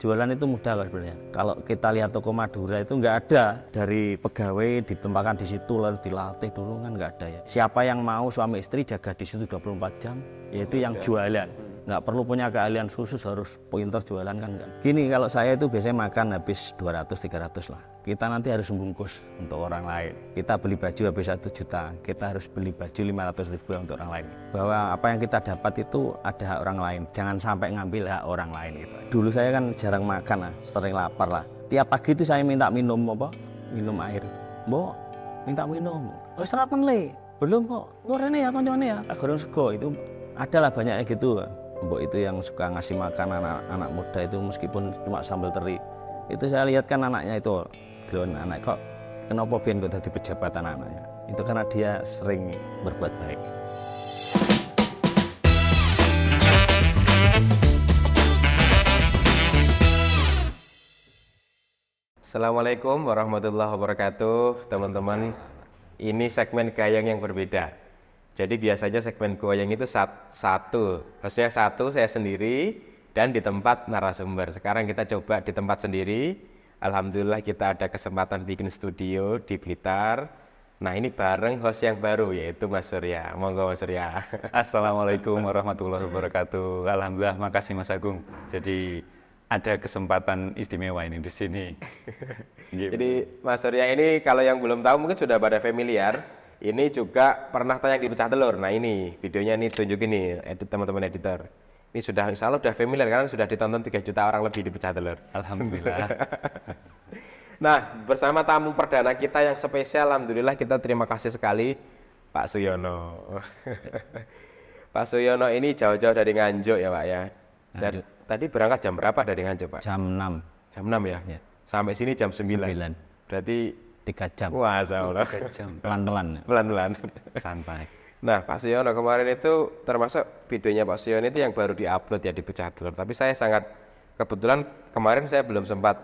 jualan itu mudah kok sebenarnya. Kalau kita lihat toko Madura itu nggak ada dari pegawai ditempatkan di situ lalu dilatih dulu kan nggak ada ya. Siapa yang mau suami istri jaga di situ 24 jam yaitu yang iya. jualan nggak perlu punya keahlian khusus harus pointer jualan kan enggak. Gini kalau saya itu biasanya makan habis 200 300 lah. Kita nanti harus membungkus untuk orang lain. Kita beli baju habis 1 juta, kita harus beli baju 500 ribu untuk orang lain. Bahwa apa yang kita dapat itu ada hak orang lain. Jangan sampai ngambil hak orang lain gitu. Dulu saya kan jarang makan lah, sering lapar lah. Tiap pagi itu saya minta minum apa? Minum air. Mbok, minta minum. Oh, serapan le. Belum kok. ini ya kawan ya. Tak sego itu adalah banyaknya gitu mbok itu yang suka ngasih makan anak anak muda itu meskipun cuma sambal teri itu saya lihat kan anaknya itu gelon anak kok kenapa biar kok jadi pejabat anak-anaknya itu karena dia sering berbuat baik Assalamualaikum warahmatullahi wabarakatuh teman-teman ini segmen gayang yang berbeda jadi biasanya segmen goyang itu satu, maksudnya satu saya sendiri dan di tempat narasumber. Sekarang kita coba di tempat sendiri. Alhamdulillah kita ada kesempatan bikin studio di Blitar. Nah ini bareng host yang baru yaitu Mas Surya. Monggo Mas Surya. Assalamualaikum warahmatullahi wabarakatuh. Alhamdulillah, makasih Mas Agung. Jadi ada kesempatan istimewa ini di sini. Jadi Mas Surya ini kalau yang belum tahu mungkin sudah pada familiar ini juga pernah tanya di pecah telur. Nah ini videonya ini tunjukin nih edit teman-teman editor. Ini sudah insya Allah sudah familiar kan sudah ditonton 3 juta orang lebih di pecah telur. Alhamdulillah. nah bersama tamu perdana kita yang spesial, alhamdulillah kita terima kasih sekali Pak Suyono. Pak Suyono ini jauh-jauh dari Nganjuk ya Pak ya. Dan tadi berangkat jam berapa dari Nganjuk Pak? Jam 6. Jam 6 ya? ya. Sampai sini jam 9. 9. Berarti tiga jam. Wah, sahurah. Tiga jam. Pelan-pelan. Pelan-pelan. Santai. Nah, Pak Siono kemarin itu termasuk videonya Pak Siono itu yang baru diupload ya di pecah telur. Tapi saya sangat kebetulan kemarin saya belum sempat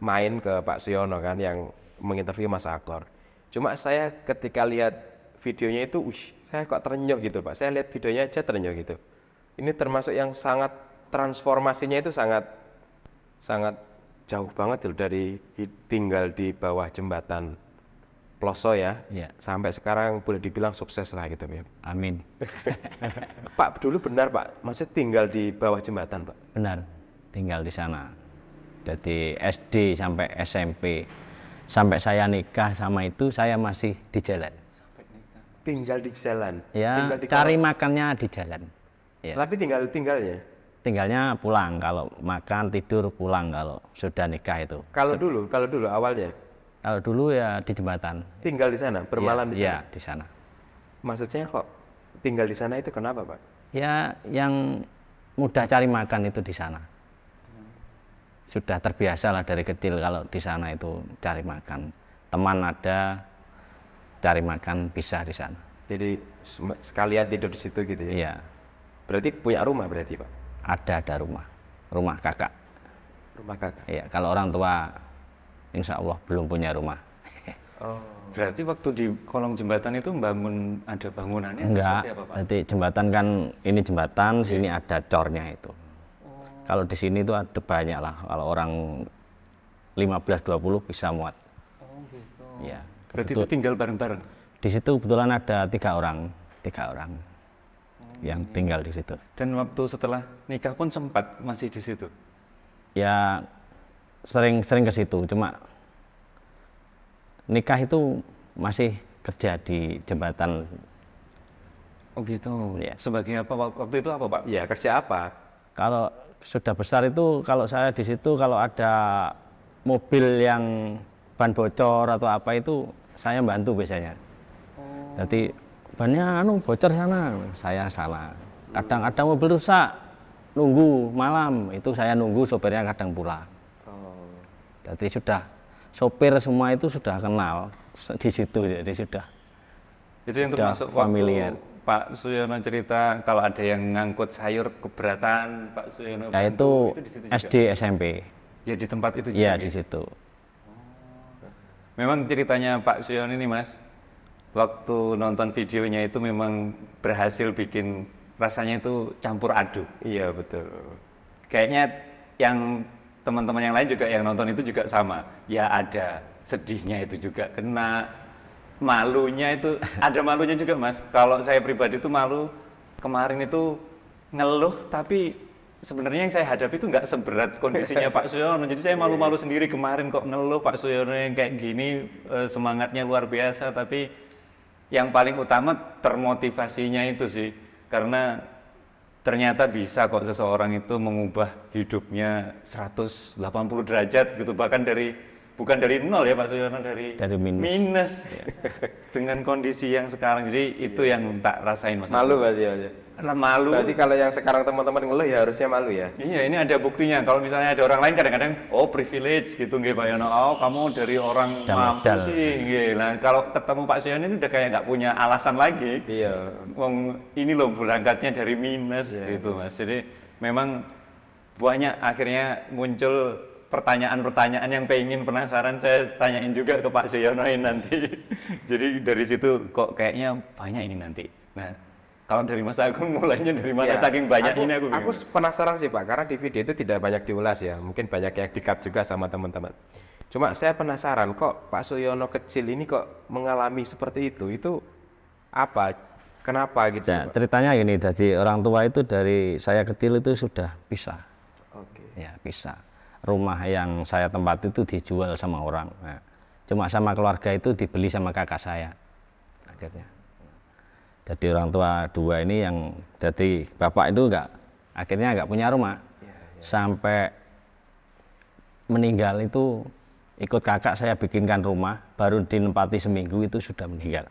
main ke Pak Siono kan yang menginterview Mas Akor. Cuma saya ketika lihat videonya itu, wih, saya kok terenyuh gitu Pak. Saya lihat videonya aja terenyuh gitu. Ini termasuk yang sangat transformasinya itu sangat sangat jauh banget loh dari tinggal di bawah jembatan Ploso ya. ya. Sampai sekarang boleh dibilang sukses lah gitu ya. Amin. Pak dulu benar Pak, masih tinggal di bawah jembatan Pak. Benar, tinggal di sana. Jadi SD sampai SMP, sampai saya nikah sama itu saya masih di jalan. Tinggal di jalan. Ya. Tinggal di cari kawasan. makannya di jalan. Ya. Tapi tinggal tinggalnya tinggalnya pulang kalau makan tidur pulang kalau sudah nikah itu. Kalau dulu, kalau dulu awalnya. Kalau dulu ya di jembatan. Tinggal di sana, bermalam ya, di iya, sana. Iya, di sana. Maksudnya kok tinggal di sana itu kenapa, Pak? Ya, yang mudah cari makan itu di sana. Sudah terbiasalah dari kecil kalau di sana itu cari makan. Teman ada, cari makan bisa di sana. Jadi sekalian tidur di situ gitu ya? Iya. Berarti punya rumah berarti, Pak? ada ada rumah rumah kakak rumah kakak ya kalau orang tua insya Allah belum punya rumah oh berarti waktu di kolong jembatan itu bangun ada bangunannya enggak apa, Pak? nanti jembatan kan ini jembatan yeah. sini ada cornya itu oh. kalau di sini itu ada banyak lah kalau orang 15-20 bisa muat oh gitu ya berarti itu tinggal bareng-bareng di situ kebetulan ada tiga orang tiga orang yang tinggal di situ. Dan waktu setelah nikah pun sempat masih di situ. Ya sering-sering ke situ, cuma nikah itu masih kerja di jembatan. Oh gitu. Ya. Sebagai apa waktu itu apa pak? Ya kerja apa? Kalau sudah besar itu kalau saya di situ kalau ada mobil yang ban bocor atau apa itu saya bantu biasanya. Oh. Jadi bannya anu bocor sana saya salah kadang-kadang mobil rusak nunggu malam itu saya nunggu sopirnya kadang pula oh. jadi sudah sopir semua itu sudah kenal di situ jadi sudah itu yang termasuk familiar Pak Suyono cerita kalau ada yang ngangkut sayur keberatan Pak Suyono ya itu, SD juga? SMP ya di tempat itu iya, juga ya di situ oh. memang ceritanya Pak Suyono ini mas waktu nonton videonya itu memang berhasil bikin rasanya itu campur aduk. Iya betul. Kayaknya yang teman-teman yang lain juga yang nonton itu juga sama. Ya ada sedihnya itu juga kena, malunya itu ada malunya juga mas. Kalau saya pribadi itu malu kemarin itu ngeluh tapi sebenarnya yang saya hadapi itu nggak seberat kondisinya Pak Suyono. Jadi saya malu-malu sendiri kemarin kok ngeluh Pak Suyono yang kayak gini eh, semangatnya luar biasa tapi yang paling utama termotivasinya itu sih karena ternyata bisa kok seseorang itu mengubah hidupnya 180 derajat gitu bahkan dari bukan dari nol ya Pak Suyono iya, dari, dari minus, minus iya. dengan kondisi yang sekarang jadi itu ya. yang tak rasain Mas malu Pak ya, ya? lah malu berarti kalau yang sekarang teman-teman ngeluh ya harusnya malu ya iya ini ada buktinya kalau misalnya ada orang lain kadang-kadang oh privilege gitu nggih Pak Yono oh kamu dari orang mampu sih nggih nah, kalau ketemu Pak Suyono itu udah kayak nggak punya alasan lagi iya Wong ini loh berangkatnya dari minus iya. gitu Mas jadi memang banyak akhirnya muncul pertanyaan-pertanyaan yang pengen penasaran saya tanyain juga ke Pak Suyonoin nanti. Jadi dari situ kok kayaknya banyak ini nanti. Nah, kalau dari Mas Agung mulainya dari mana ya, saking banyak aku, ini aku Aku penasaran sih Pak, karena di video itu tidak banyak diulas ya. Mungkin banyak yang dikat juga sama teman-teman. Cuma saya penasaran kok Pak Suyono kecil ini kok mengalami seperti itu. Itu apa? Kenapa gitu? Ya, ceritanya ini jadi orang tua itu dari saya kecil itu sudah pisah. Oke. Ya, pisah rumah yang saya tempat itu dijual sama orang. Nah, cuma sama keluarga itu dibeli sama kakak saya akhirnya. Jadi orang tua dua ini yang jadi bapak itu enggak akhirnya enggak punya rumah ya, ya. sampai meninggal itu ikut kakak saya bikinkan rumah baru dinempati seminggu itu sudah meninggal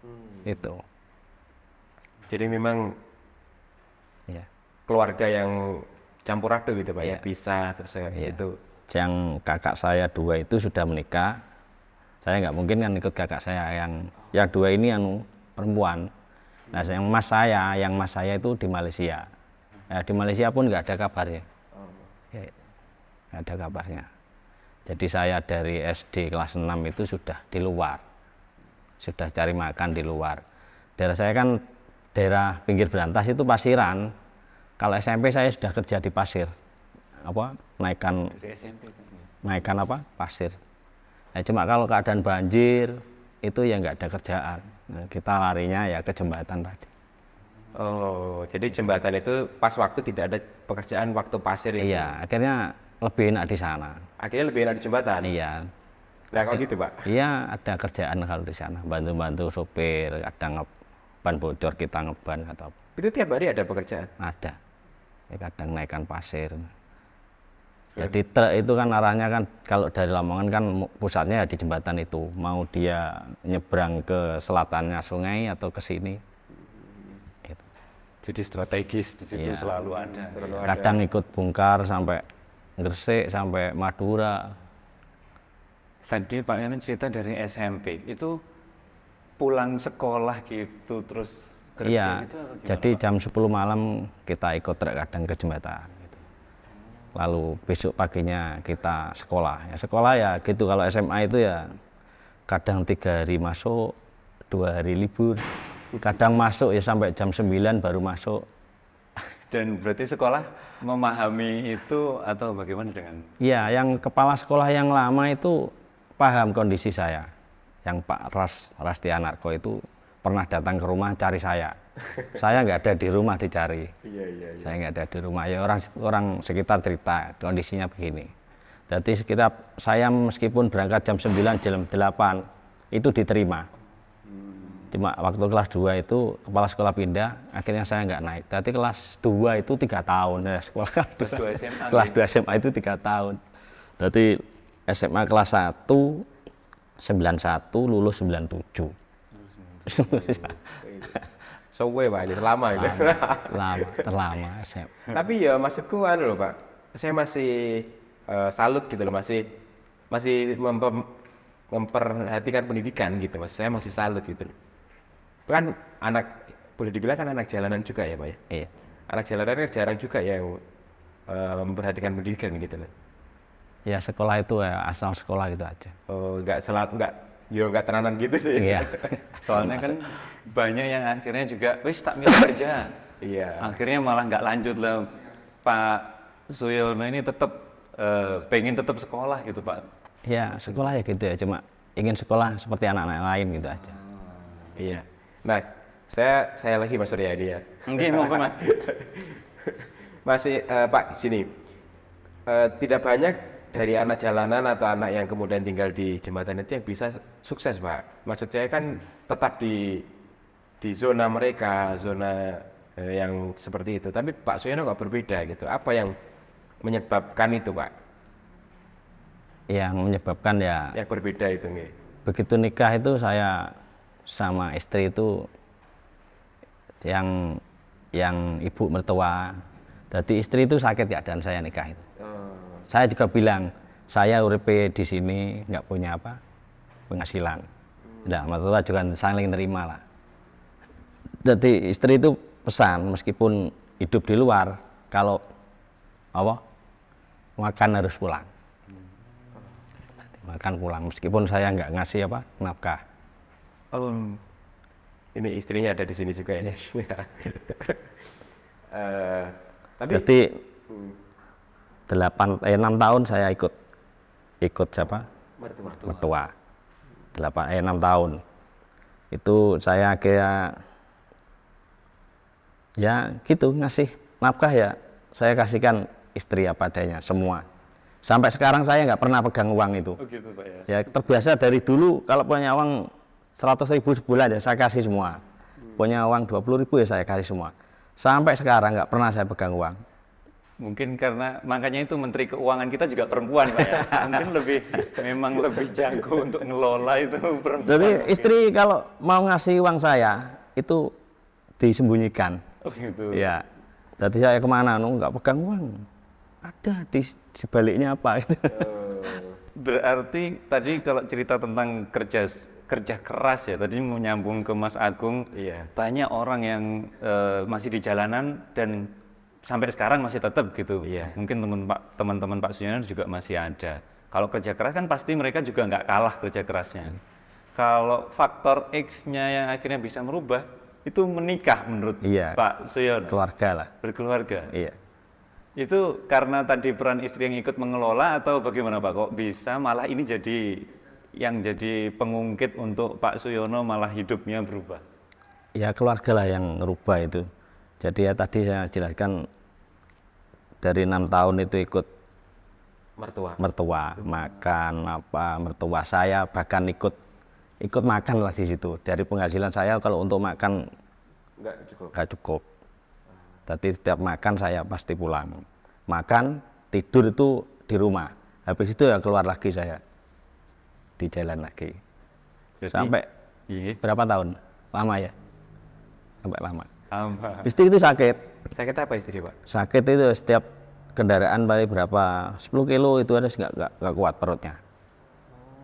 hmm. itu jadi memang ya. keluarga yang campur aduk gitu pak ya, ya bisa terus ya. itu yang kakak saya dua itu sudah menikah saya nggak mungkin kan ikut kakak saya yang yang dua ini yang perempuan nah yang mas saya yang mas saya itu di Malaysia ya, di Malaysia pun nggak ada kabarnya oh. iya. nggak ada kabarnya jadi saya dari SD kelas 6 itu sudah di luar sudah cari makan di luar daerah saya kan daerah pinggir berantas itu pasiran kalau SMP saya sudah kerja di pasir. Apa? Naikkan naikkan apa? Pasir. Nah, cuma kalau keadaan banjir itu ya nggak ada kerjaan. Nah, kita larinya ya ke jembatan tadi. Oh, jadi jembatan itu pas waktu tidak ada pekerjaan waktu pasir itu. Iya, akhirnya lebih enak di sana. Akhirnya lebih enak di jembatan. Iya. Nah, kalau gitu, Pak. Iya, ada kerjaan kalau di sana, bantu-bantu sopir, ada ngeban bocor kita ngeban atau Itu tiap hari ada pekerjaan? Ada ya kadang naikkan pasir jadi truk itu kan arahnya kan kalau dari Lamongan kan pusatnya ya di jembatan itu mau dia nyebrang ke selatannya sungai atau ke sini gitu. jadi strategis di situ ya. selalu ada selalu kadang ada. ikut bongkar sampai Gresik sampai Madura tadi Pak Yamin cerita dari SMP itu pulang sekolah gitu terus kerja ya, gitu jadi jam 10 malam kita ikut trek kadang ke jembatan gitu. lalu besok paginya kita sekolah ya sekolah ya gitu kalau SMA itu ya kadang tiga hari masuk dua hari libur kadang masuk ya sampai jam 9 baru masuk dan berarti sekolah memahami itu atau bagaimana dengan? Iya, yang kepala sekolah yang lama itu paham kondisi saya. Yang Pak Ras Rastianarko itu pernah datang ke rumah cari saya. Saya nggak ada di rumah dicari. Iya, iya, iya. Saya nggak ada di rumah. Ya orang orang sekitar cerita kondisinya begini. Jadi sekitar saya meskipun berangkat jam 9, jam 8 itu diterima. Cuma waktu kelas 2 itu kepala sekolah pindah, akhirnya saya nggak naik. Tapi kelas 2 itu tiga tahun ya sekolah kelas 2 SMA. kelas 2 SMA ya? itu tiga tahun. Jadi SMA kelas 1 91 lulus 97 Sowe Pak ini terlama ini. Lama, terlama. Tapi ya maksudku anu loh Pak, saya masih eh, salut gitu loh, masih masih memperhatikan pendidikan gitu, mas. Saya masih salut gitu. Kan anak boleh dibilang kan anak jalanan juga ya Pak ya. Iya. Anak jalanan kan jarang juga ya eh, memperhatikan pendidikan gitu loh. Ya sekolah itu ya, asal sekolah gitu aja. Oh, nggak selat nggak Yo nggak tenanan gitu sih. Iya. Soalnya kan banyak yang akhirnya juga, wis tak milih kerja. Iya. Akhirnya malah nggak lanjut lah. Pak Suyono ini tetap uh, eh, pengen tetap sekolah gitu Pak. Iya, sekolah ya gitu ya. Cuma ingin sekolah seperti anak-anak lain gitu aja. Oh, iya. Nah, saya saya lagi Mas Surya ya. Oke, mau Mas. Masih uh, Pak sini. Uh, tidak banyak dari anak jalanan atau anak yang kemudian tinggal di jembatan itu yang bisa sukses pak maksud saya kan tetap di di zona mereka zona eh, yang seperti itu tapi Pak Suyono kok berbeda gitu apa yang menyebabkan itu pak yang menyebabkan ya yang berbeda itu nih begitu nikah itu saya sama istri itu yang yang ibu mertua jadi istri itu sakit ya dan saya nikah itu oh. Saya juga bilang, saya urip di sini nggak punya apa penghasilan. Nah, maksudnya juga saling nerima lah. Jadi istri itu pesan meskipun hidup di luar, kalau apa makan harus pulang. Makan pulang meskipun saya nggak ngasih apa nafkah. Um, ini istrinya ada di sini juga ya. uh, tapi, Berarti hmm. Delapan eh 6 tahun saya ikut ikut siapa? Mertua. Mertua. 8 eh 6 tahun. Itu saya kayak ya gitu ngasih nafkah ya saya kasihkan istri apa adanya semua sampai sekarang saya nggak pernah pegang uang itu oh gitu, Pak, ya. ya terbiasa dari dulu kalau punya uang seratus ribu sebulan ya saya kasih semua hmm. punya uang dua puluh ribu ya saya kasih semua sampai sekarang nggak pernah saya pegang uang Mungkin karena makanya itu menteri keuangan kita juga perempuan, Pak ya. Mungkin lebih memang lebih jago untuk ngelola itu perempuan. Jadi mungkin. istri kalau mau ngasih uang saya itu disembunyikan. Oh gitu. Ya. tadi saya kemana? Nu nggak pegang uang. Ada di sebaliknya apa itu. Oh. Berarti tadi kalau cerita tentang kerja kerja keras ya tadi menyambung ke Mas Agung. Iya. Banyak orang yang uh, masih di jalanan dan sampai sekarang masih tetap gitu. Yeah. Mungkin teman teman Pak Sunyono juga masih ada. Kalau kerja keras kan pasti mereka juga nggak kalah kerja kerasnya. Mm. Kalau faktor X-nya yang akhirnya bisa merubah itu menikah menurut iya. Pak Suyono. Keluarga lah. Berkeluarga. Iya. Itu karena tadi peran istri yang ikut mengelola atau bagaimana Pak? Kok bisa malah ini jadi yang jadi pengungkit untuk Pak Suyono malah hidupnya berubah? Ya keluarga lah yang merubah itu jadi ya tadi saya jelaskan dari enam tahun itu ikut mertua mertua makan apa mertua saya bahkan ikut ikut makan lah di situ dari penghasilan saya kalau untuk makan nggak cukup nggak cukup Tadi setiap makan saya pasti pulang makan tidur itu di rumah habis itu ya keluar lagi saya di jalan lagi jadi, sampai iya. berapa tahun lama ya sampai lama apa? Istri itu sakit. Sakit apa istri pak? Sakit itu setiap kendaraan balik berapa 10 kilo itu harus nggak nggak kuat perutnya.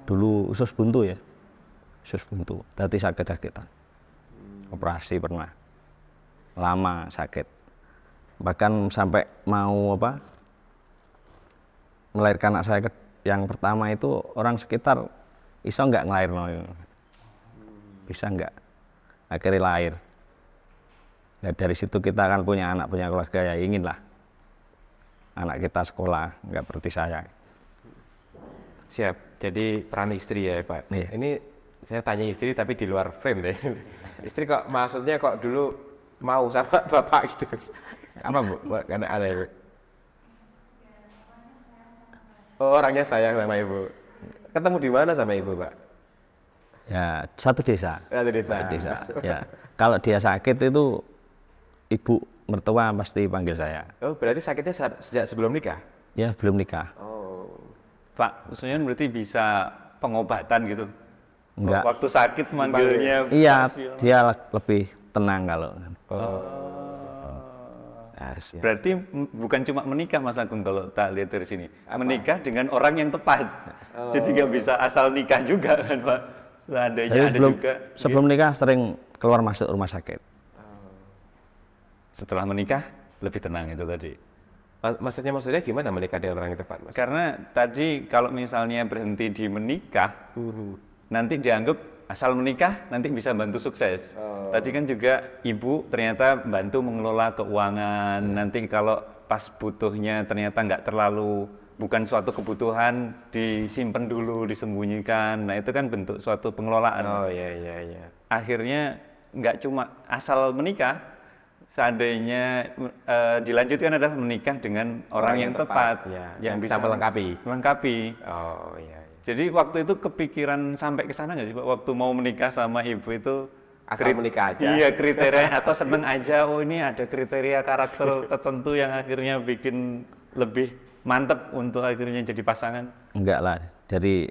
Dulu usus buntu ya, usus buntu. Tadi sakit-sakitan, operasi pernah, lama sakit. Bahkan sampai mau apa? Melahirkan anak saya yang pertama itu orang sekitar iso nggak ngelahir, bisa nggak akhirnya lahir Ya dari situ kita akan punya anak, punya keluarga yang ingin lah anak kita sekolah, nggak seperti saya. Siap. Jadi peran istri ya Pak. Iya. Ini saya tanya istri tapi di luar frame deh. istri kok maksudnya kok dulu mau sama bapak gitu? Apa bu? Karena ada ibu. Oh, orangnya sayang sama ibu. Ketemu di mana sama ibu pak? Ya satu desa. Satu desa. Satu desa. ya kalau dia sakit itu ibu mertua pasti panggil saya. Oh, berarti sakitnya sejak sebelum nikah? Ya, belum nikah. Oh. Pak maksudnya berarti bisa pengobatan gitu? Enggak. Waktu sakit manggilnya? Iya, ya. dia lebih tenang kalau. Oh. Harus, ya. Berarti bukan cuma menikah Mas Agung kalau tak lihat dari sini. Apa? Menikah dengan orang yang tepat. Oh. Jadi nggak bisa asal nikah juga kan Pak. Seandainya Jadi sebelum, juga. Sebelum gitu. nikah sering keluar masuk rumah sakit setelah menikah lebih tenang itu tadi. Maksudnya maksudnya gimana menikah dengan orang yang tepat? Maksudnya? Karena tadi kalau misalnya berhenti di menikah, uh. nanti dianggap asal menikah nanti bisa bantu sukses. Oh. Tadi kan juga ibu ternyata bantu mengelola keuangan. Hmm. Nanti kalau pas butuhnya ternyata nggak terlalu bukan suatu kebutuhan disimpan dulu disembunyikan. Nah itu kan bentuk suatu pengelolaan. Oh iya iya iya. Akhirnya nggak cuma asal menikah, seandainya uh, dilanjutkan adalah menikah dengan orang, orang yang, tepat, tepat ya, yang, yang bisa melengkapi. Melengkapi. Oh iya, iya. Jadi waktu itu kepikiran sampai ke sana nggak sih, Pak? Waktu mau menikah sama ibu itu asal menikah aja. Iya kriteria atau seneng aja. Oh ini ada kriteria karakter tertentu yang akhirnya bikin lebih mantep untuk akhirnya jadi pasangan. Enggak lah. Dari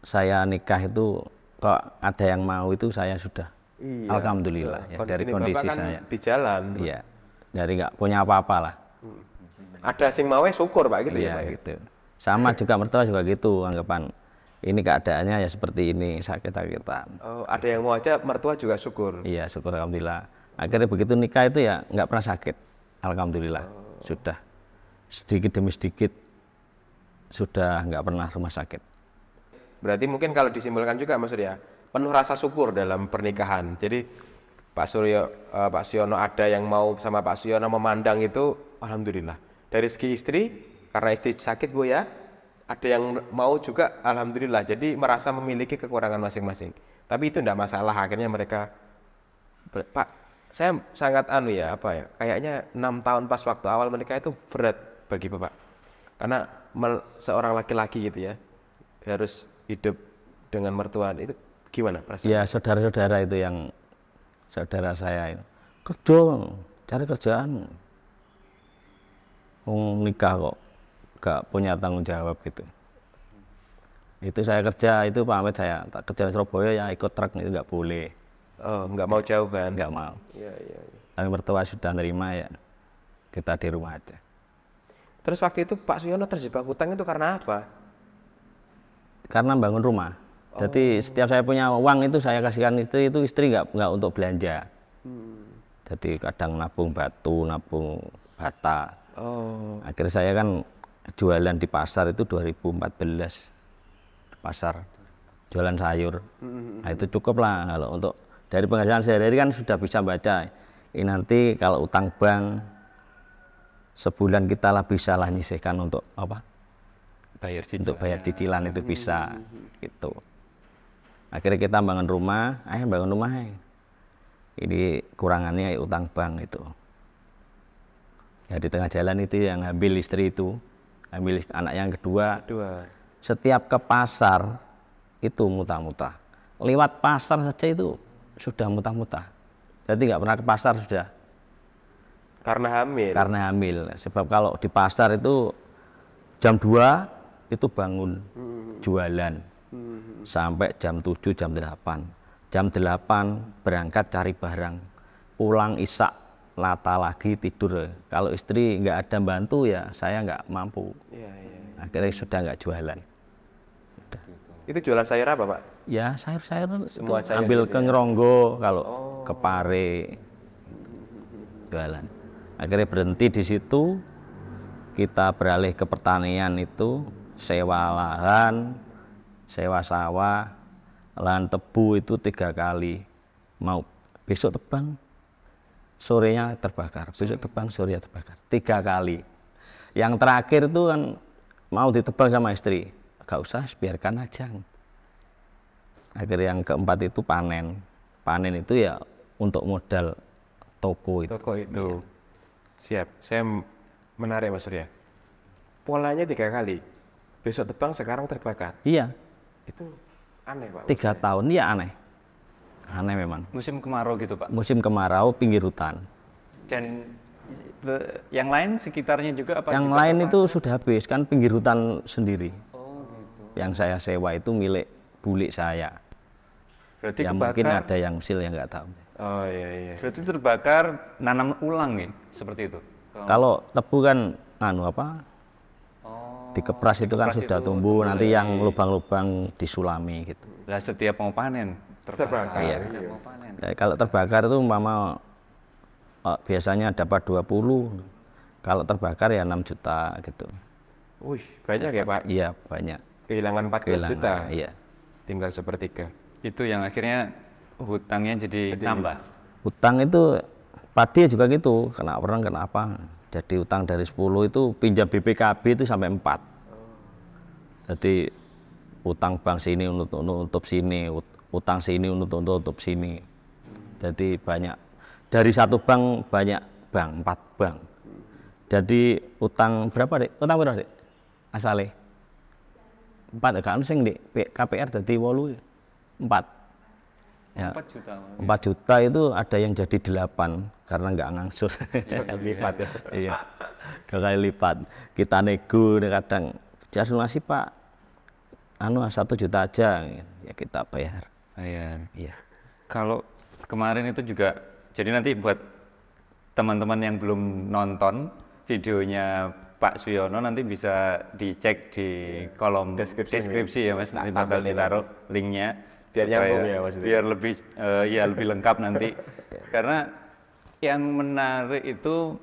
saya nikah itu kok ada yang mau itu saya sudah Iya. Alhamdulillah ya, dari kondisi Bapak saya. di jalan. ya Dari nggak punya apa-apa lah. Ada sing mau syukur Pak gitu ya, iya, ya Pak. gitu. Sama juga mertua juga gitu anggapan. Ini keadaannya ya seperti ini sakit-sakitan. Oh, ada yang mau aja mertua juga syukur. Iya, syukur alhamdulillah. Akhirnya begitu nikah itu ya nggak pernah sakit. Alhamdulillah. Oh. Sudah sedikit demi sedikit sudah nggak pernah rumah sakit. Berarti mungkin kalau disimpulkan juga Mas ya, penuh rasa syukur dalam pernikahan. Jadi Pak Suryo, uh, Pak Siono ada yang mau sama Pak Siono memandang itu, alhamdulillah. Dari segi istri, karena istri sakit bu ya, ada yang mau juga, alhamdulillah. Jadi merasa memiliki kekurangan masing-masing. Tapi itu tidak masalah. Akhirnya mereka, Pak, saya sangat anu ya apa ya, kayaknya enam tahun pas waktu awal menikah itu berat bagi bapak. Karena seorang laki-laki gitu ya harus hidup dengan mertua itu Gimana perasaan? Ya saudara-saudara itu yang saudara saya itu kerja, cari kerjaan, mau nikah kok gak punya tanggung jawab gitu. Itu saya kerja itu pamit saya tak kerja di Surabaya yang ikut truk itu nggak boleh. Oh nggak mau jauh kan? Nggak mau. ya, ya, Ya. tapi mertua sudah nerima ya kita di rumah aja. Terus waktu itu Pak Suyono terjebak hutang itu karena apa? Karena bangun rumah. Jadi oh. setiap saya punya uang itu saya kasihkan istri itu istri nggak nggak untuk belanja. Hmm. Jadi kadang nabung batu, nabung bata. Oh. Akhirnya saya kan jualan di pasar itu 2014 di pasar jualan sayur. Hmm. Nah, itu cukup lah kalau untuk dari penghasilan sehari-hari kan sudah bisa baca. Ini nanti kalau utang bank sebulan kita lah bisa lah nyisihkan untuk apa? Bayar cicilan. Untuk bayar ya. cicilan itu bisa hmm. gitu akhirnya kita bangun rumah eh bangun rumah eh. ini kurangannya utang bank itu ya di tengah jalan itu yang ambil istri itu ambil istri, anak yang kedua Dua. setiap ke pasar itu muta-muta lewat pasar saja itu sudah muta-muta jadi nggak pernah ke pasar sudah karena hamil karena hamil sebab kalau di pasar itu jam 2 itu bangun hmm. jualan sampai jam 7 jam 8 jam 8 berangkat cari barang pulang isak lata lagi tidur kalau istri nggak ada bantu ya saya nggak mampu iya, iya, iya. akhirnya sudah nggak jualan itu jualan sayur apa pak ya sayur sayur semua itu sayur ambil gitu ke ya? ngeronggo kalau oh. ke pare jualan akhirnya berhenti di situ kita beralih ke pertanian itu sewa lahan sewa sawah lahan tebu itu tiga kali mau besok tebang sorenya terbakar besok tebang sorenya terbakar tiga kali yang terakhir itu kan mau ditebang sama istri gak usah biarkan aja akhirnya yang keempat itu panen panen itu ya untuk modal toko itu toko itu ya. siap saya menarik mas Surya polanya tiga kali besok tebang sekarang terbakar iya itu aneh Pak. Tiga tahun ya aneh. Aneh memang. Musim kemarau gitu Pak. Musim kemarau pinggir hutan. Dan yang lain sekitarnya juga apa? Yang gitu, lain apa? itu sudah habis kan pinggir hutan sendiri. Oh gitu. Yang saya sewa itu milik bulik saya. Berarti ya kebakar... mungkin ada yang sil yang nggak tahu. Oh iya iya. Berarti terbakar nanam ulang nih seperti itu. Kalau, Kalau tebu kan anu apa? dikepras itu kan sudah itu tumbuh, nanti yang lubang-lubang disulami gitu. Nah, setiap mau panen terbakar. terbakar. Iya. Nah, kalau terbakar itu mama oh, eh, biasanya dapat 20. Kalau terbakar ya 6 juta gitu. Wih, banyak ya, Pak? Iya, banyak. Kehilangan 14 Kehilangan, juta. Iya. Tinggal sepertiga. Itu yang akhirnya hutangnya jadi, jadi nambah. Hutang itu padi juga gitu, kena orang kena apa. Jadi utang dari 10 itu pinjam BPKB itu sampai 4. Jadi utang bank sini untuk untuk sini, utang sini untuk untuk sini. Jadi banyak dari satu bank banyak bank, empat bank. Jadi utang berapa, Dik? Utang berapa, dek? Asale. Empat, kan sing, Dik. KPR jadi 8. Empat. Ya. 4 juta. 4 juta itu ada yang jadi 8 karena nggak ngangsur. lipat. iya. Dua kali lipat. Kita nego kadang masih Pak. Anu satu juta aja ya kita bayar. Bayar. Iya. Kalau kemarin itu juga jadi nanti buat teman-teman yang belum nonton videonya Pak Suyono nanti bisa dicek di iya. kolom deskripsi, deskripsi ya Mas. Nanti nah, bakal ditaruh linknya biar nyambung ya maksudnya. Biar lebih uh, ya lebih lengkap nanti. Karena yang menarik itu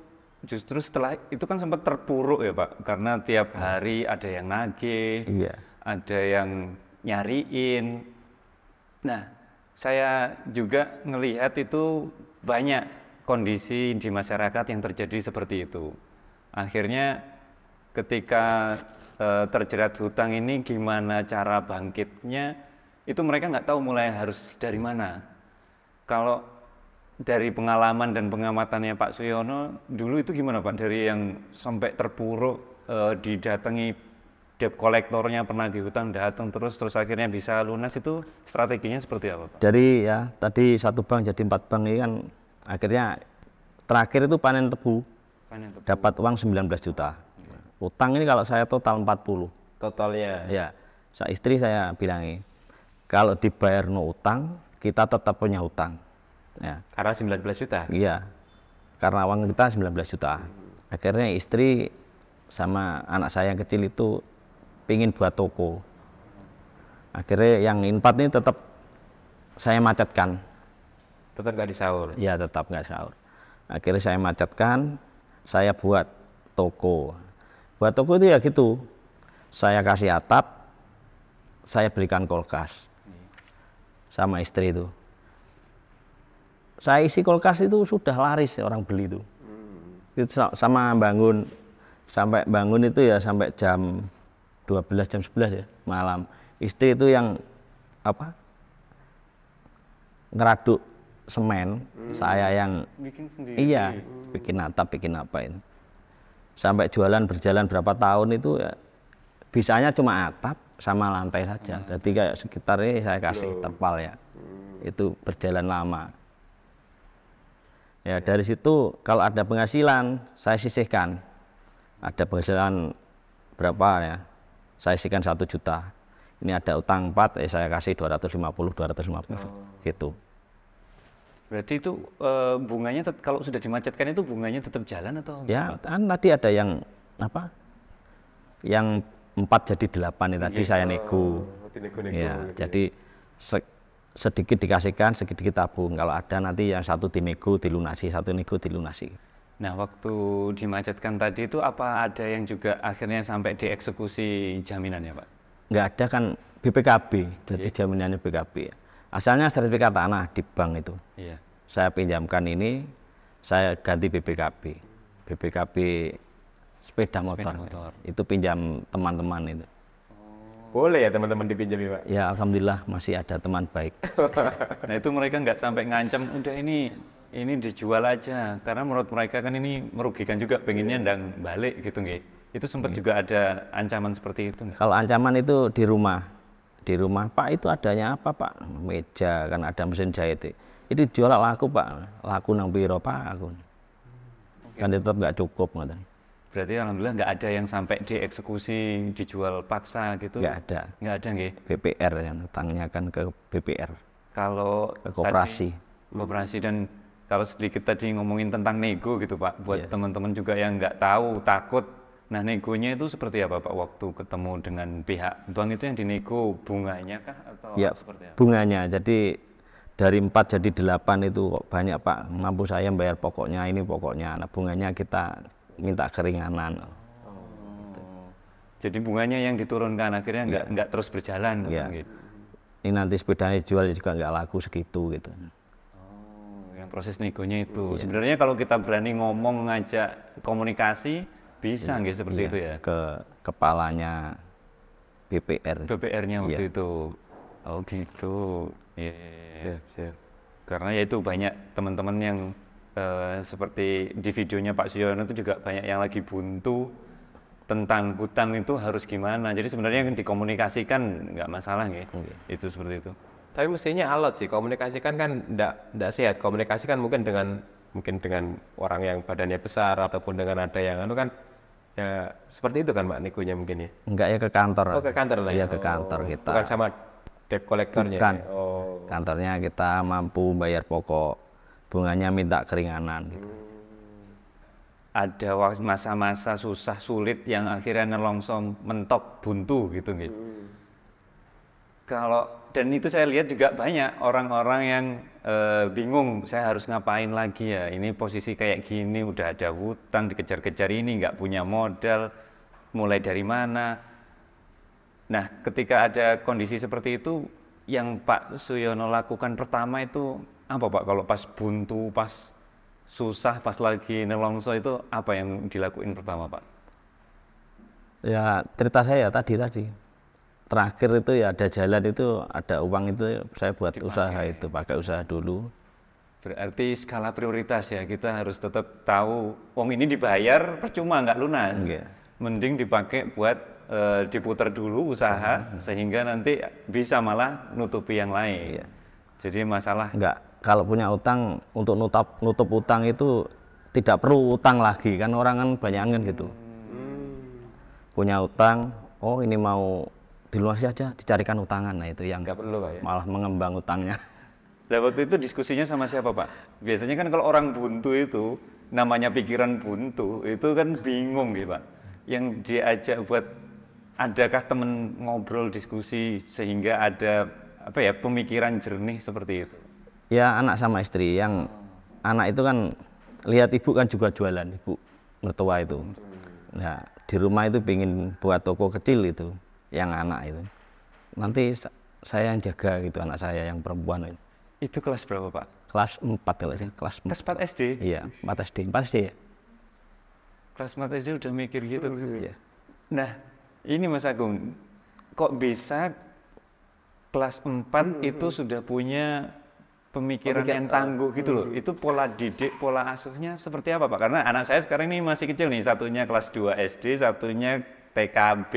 justru setelah itu kan sempat terpuruk ya Pak, karena tiap hari ada yang nagih, iya. ada yang nyariin. Nah, saya juga ngelihat itu banyak kondisi di masyarakat yang terjadi seperti itu. Akhirnya ketika uh, terjerat hutang ini gimana cara bangkitnya? itu mereka nggak tahu mulai harus dari mana. Kalau dari pengalaman dan pengamatannya Pak Suyono dulu itu gimana Pak dari yang sampai terpuruk e, didatangi debt kolektornya pernah di hutang datang terus terus akhirnya bisa lunas itu strateginya seperti apa Pak? Dari ya tadi satu bank jadi empat bank ini kan akhirnya terakhir itu panen tebu, panen tebu. dapat uang 19 juta. Ya. Utang ini kalau saya total 40. Total ya. Ya. Saya istri saya bilangi kalau dibayar no utang, kita tetap punya utang. Ya. Karena 19 juta? Iya, karena uang kita 19 juta. Akhirnya istri sama anak saya yang kecil itu pingin buat toko. Akhirnya yang inpat ini tetap saya macetkan. Tetap nggak disaur? Iya, tetap nggak sahur. Akhirnya saya macetkan, saya buat toko. Buat toko itu ya gitu, saya kasih atap, saya berikan kulkas sama istri itu. Saya isi kulkas itu sudah laris ya orang beli itu. Hmm. Itu sama bangun sampai bangun itu ya sampai jam 12 jam 11 ya malam. Istri itu yang apa? ngeraduk semen, hmm. saya yang bikin sendiri. Iya, hmm. bikin atap, bikin apa ini Sampai jualan berjalan berapa tahun itu ya bisanya cuma atap sama lantai saja. Hmm. Jadi kayak sekitar ini saya kasih terpal ya. Hmm. Itu berjalan lama. Ya dari situ kalau ada penghasilan saya sisihkan. Ada penghasilan berapa ya? Saya sisihkan satu juta. Ini ada utang empat eh, saya kasih dua dua ratus lima puluh ratus lima puluh oh. gitu. Berarti itu e, bunganya kalau sudah dimacetkan itu bunganya tetap jalan atau? Ya, nanti kan ada yang apa? Yang empat jadi delapan ini tadi iya. saya nego. ya, gitu. jadi sedikit dikasihkan, sedikit tabung. Kalau ada nanti yang satu dinego dilunasi, satu nego dilunasi. Nah, waktu dimacetkan tadi itu apa ada yang juga akhirnya sampai dieksekusi jaminannya, Pak? Nggak ada kan BPKB, jadi iya. jaminannya BPKB. Asalnya sertifikat tanah di bank itu. Yeah. Saya pinjamkan ini, saya ganti BPKB. BPKB sepeda motor. Sepeda motor. Itu pinjam teman-teman itu. Oh. Boleh ya teman-teman dipinjami ya, pak? Ya alhamdulillah masih ada teman baik. nah itu mereka nggak sampai ngancam udah ini ini dijual aja karena menurut mereka kan ini merugikan juga pengennya iya. ndang balik gitu nggih. Itu sempat iya. juga ada ancaman seperti itu. Kalau ancaman itu di rumah di rumah Pak itu adanya apa Pak meja kan ada mesin jahit itu jual laku Pak laku nang biro Pak aku hmm. kan tetap nggak cukup nggak Berarti alhamdulillah nggak ada yang sampai dieksekusi, dijual paksa gitu? Nggak ada. Nggak ada nggih? BPR yang utangnya kan ke BPR. Kalau ke kooperasi Tadi, koperasi dan kalau sedikit tadi ngomongin tentang nego gitu Pak, buat yeah. teman-teman juga yang nggak tahu, takut. Nah negonya itu seperti apa Pak waktu ketemu dengan pihak bank itu yang dinego bunganya kah atau ya seperti apa? Bunganya, jadi dari empat jadi delapan itu kok banyak Pak, mampu saya bayar pokoknya, ini pokoknya, nah bunganya kita minta keringanan. Oh. Gitu. Jadi bunganya yang diturunkan akhirnya nggak ya. nggak terus berjalan. Ya. Gitu. Ini nanti sepedanya jual juga nggak laku segitu gitu. Oh, yang proses negonya itu. Ya. Sebenarnya kalau kita berani ngomong ngajak komunikasi bisa ya. seperti ya. itu ya? Ke kepalanya BPR. BPR-nya waktu ya. itu. Oh gitu. Ya. Yeah. Siap, Karena ya itu banyak teman-teman yang Eh, seperti di videonya Pak Suyono itu juga banyak yang lagi buntu tentang hutan itu harus gimana. Jadi sebenarnya dikomunikasikan nggak masalah ya. Okay. Itu seperti itu. Tapi mestinya alot sih. Komunikasikan kan enggak nggak sehat. Komunikasikan mungkin dengan mungkin dengan orang yang badannya besar ataupun dengan ada yang anu kan ya seperti itu kan Mbak Nikunya mungkin ya. Enggak ya ke kantor. Oh ke kantor lah. Ya? Iya ke kantor oh, kita. Bukan sama debt collectornya. Ya? Bukan. Ya? Oh. Kantornya kita mampu bayar pokok bunganya minta keringanan gitu. Ada masa-masa susah sulit yang akhirnya nelongsong mentok buntu gitu gitu. Kalau dan itu saya lihat juga banyak orang-orang yang e, bingung saya harus ngapain lagi ya ini posisi kayak gini udah ada hutang dikejar-kejar ini nggak punya modal mulai dari mana nah ketika ada kondisi seperti itu yang Pak Suyono lakukan pertama itu apa Pak kalau pas buntu, pas susah, pas lagi nelongso itu apa yang dilakuin pertama Pak? Ya cerita saya ya tadi tadi terakhir itu ya ada jalan itu ada uang itu saya buat Dipakai. usaha itu pakai usaha dulu. Berarti skala prioritas ya kita harus tetap tahu uang ini dibayar percuma nggak lunas. Enggak. Mending dipakai buat e, diputar dulu usaha hmm. sehingga nanti bisa malah nutupi yang lain. Iya. Jadi masalah nggak kalau punya utang untuk nutup nutup utang itu tidak perlu utang lagi kan orang kan banyak kan gitu hmm. punya utang oh ini mau di luar saja dicarikan utangan nah itu yang perlu, Pak, ya? malah mengembang utangnya Nah waktu itu diskusinya sama siapa Pak? Biasanya kan kalau orang buntu itu namanya pikiran buntu itu kan bingung gitu Pak. Yang diajak buat adakah temen ngobrol diskusi sehingga ada apa ya pemikiran jernih seperti itu? ya anak sama istri yang anak itu kan lihat ibu kan juga jualan ibu mertua itu nah di rumah itu pingin buat toko kecil itu yang anak itu nanti saya yang jaga gitu anak saya yang perempuan itu itu kelas berapa pak kelas empat kalau kelas empat kelas 4 SD iya 4 SD 4 SD ya kelas 4 SD udah mikir gitu iya. nah ini Mas Agung kok bisa kelas empat hmm, hmm, hmm. itu sudah punya pemikiran yang eh, tangguh gitu loh. Hmm. Itu pola didik, pola asuhnya seperti apa Pak? Karena anak saya sekarang ini masih kecil nih, satunya kelas 2 SD, satunya TKB.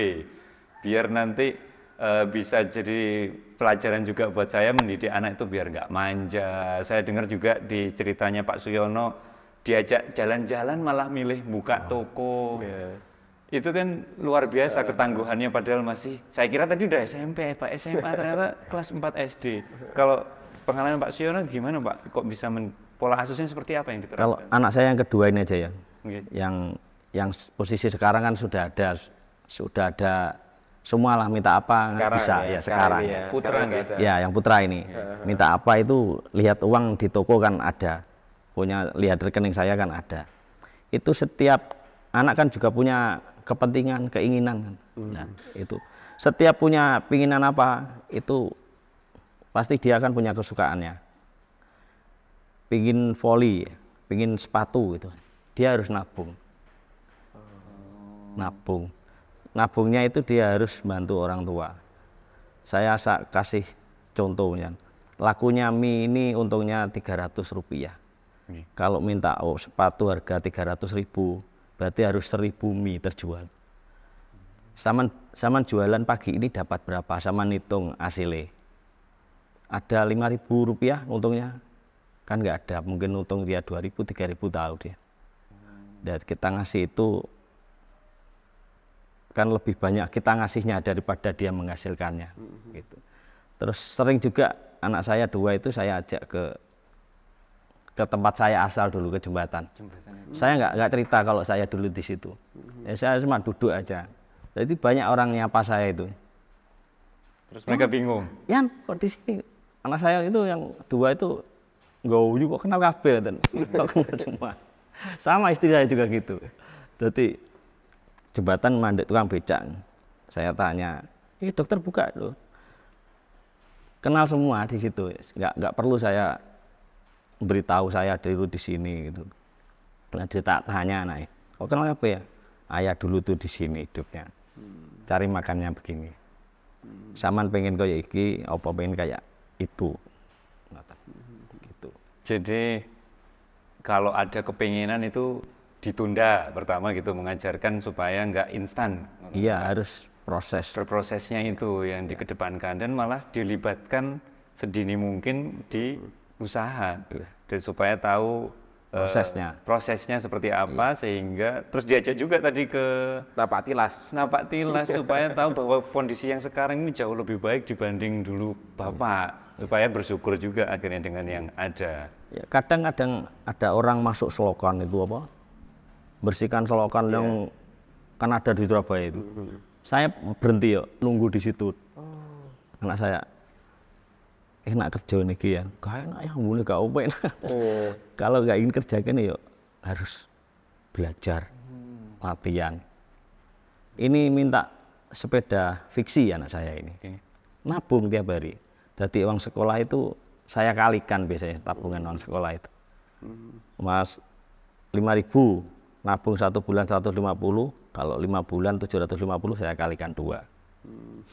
Biar nanti uh, bisa jadi pelajaran juga buat saya mendidik anak itu biar nggak manja. Saya dengar juga di ceritanya Pak Suyono diajak jalan-jalan malah milih buka oh, toko. Yeah. Itu kan luar biasa eh. ketangguhannya padahal masih saya kira tadi udah SMP Pak SMA ternyata kelas 4 SD. Kalau pengalaman Pak Siono gimana Pak? Kok bisa men, pola asusnya seperti apa yang diterapkan? Kalau anak saya yang kedua ini aja ya, okay. Iya. yang yang posisi sekarang kan sudah ada sudah ada semua lah minta apa kan sekarang, bisa ya, ya sekarang, iya, Ya. putra sekarang ya yang putra ini ya. minta apa itu lihat uang di toko kan ada punya lihat rekening saya kan ada itu setiap anak kan juga punya kepentingan keinginan kan hmm. nah, itu setiap punya pinginan apa itu pasti dia akan punya kesukaannya. Pingin volley, pingin sepatu gitu. Dia harus nabung. Oh. Nabung. Nabungnya itu dia harus bantu orang tua. Saya kasih contohnya. Lakunya mie ini untungnya 300 rupiah. Hmm. Kalau minta oh, sepatu harga 300 ribu, berarti harus 1000 mie terjual. Saman, saman jualan pagi ini dapat berapa? Saman hitung asile ada lima ribu rupiah untungnya kan nggak ada mungkin untung dia dua ribu tiga ribu tahu dia dan kita ngasih itu kan lebih banyak kita ngasihnya daripada dia menghasilkannya mm-hmm. gitu terus sering juga anak saya dua itu saya ajak ke ke tempat saya asal dulu ke jembatan, jembatan. Mm-hmm. saya nggak nggak cerita kalau saya dulu di situ mm-hmm. ya, saya cuma duduk aja jadi banyak orang nyapa saya itu terus mereka bingung ya kondisi anak saya itu yang dua itu gowu juga kenal kafe dan kenal semua sama istri saya juga gitu jadi jembatan mandek tukang becak saya tanya ini eh, dokter buka loh kenal semua di situ nggak nggak perlu saya beritahu saya dulu di sini gitu pernah tak tanya naik oh kenal apa ya ayah dulu tuh di sini hidupnya cari makannya begini hmm. saman pengen kayak iki apa pengen kayak itu gitu jadi kalau ada kepinginan itu ditunda pertama gitu mengajarkan supaya nggak instan iya harus proses prosesnya itu yang ya. dikedepankan dan malah dilibatkan sedini mungkin di usaha iya. dan supaya tahu eh, prosesnya uh, prosesnya seperti iya. apa ya. sehingga terus diajak juga tadi ke napak tilas napak tilas supaya tahu bahwa kondisi yang sekarang ini jauh lebih baik dibanding dulu iya. bapak supaya bersyukur juga akhirnya dengan yang ada. kadang-kadang ya, ada orang masuk selokan itu apa? Bersihkan selokan yeah. yang kan ada di Surabaya itu. Mm-hmm. Saya berhenti yuk, nunggu di situ. Oh. Anak saya enak eh, kerja ini kian. Ya? Kayak enak ya, mulai gak apa oh. Kalau gak ingin kerja ini yuk harus belajar, hmm. latihan. Ini minta sepeda fiksi anak saya ini. Okay. Nabung tiap hari jadi uang sekolah itu saya kalikan biasanya tabungan uang sekolah itu. Hmm. Mas 5000 nabung satu bulan 150, kalau lima bulan 750 saya kalikan dua. Hmm.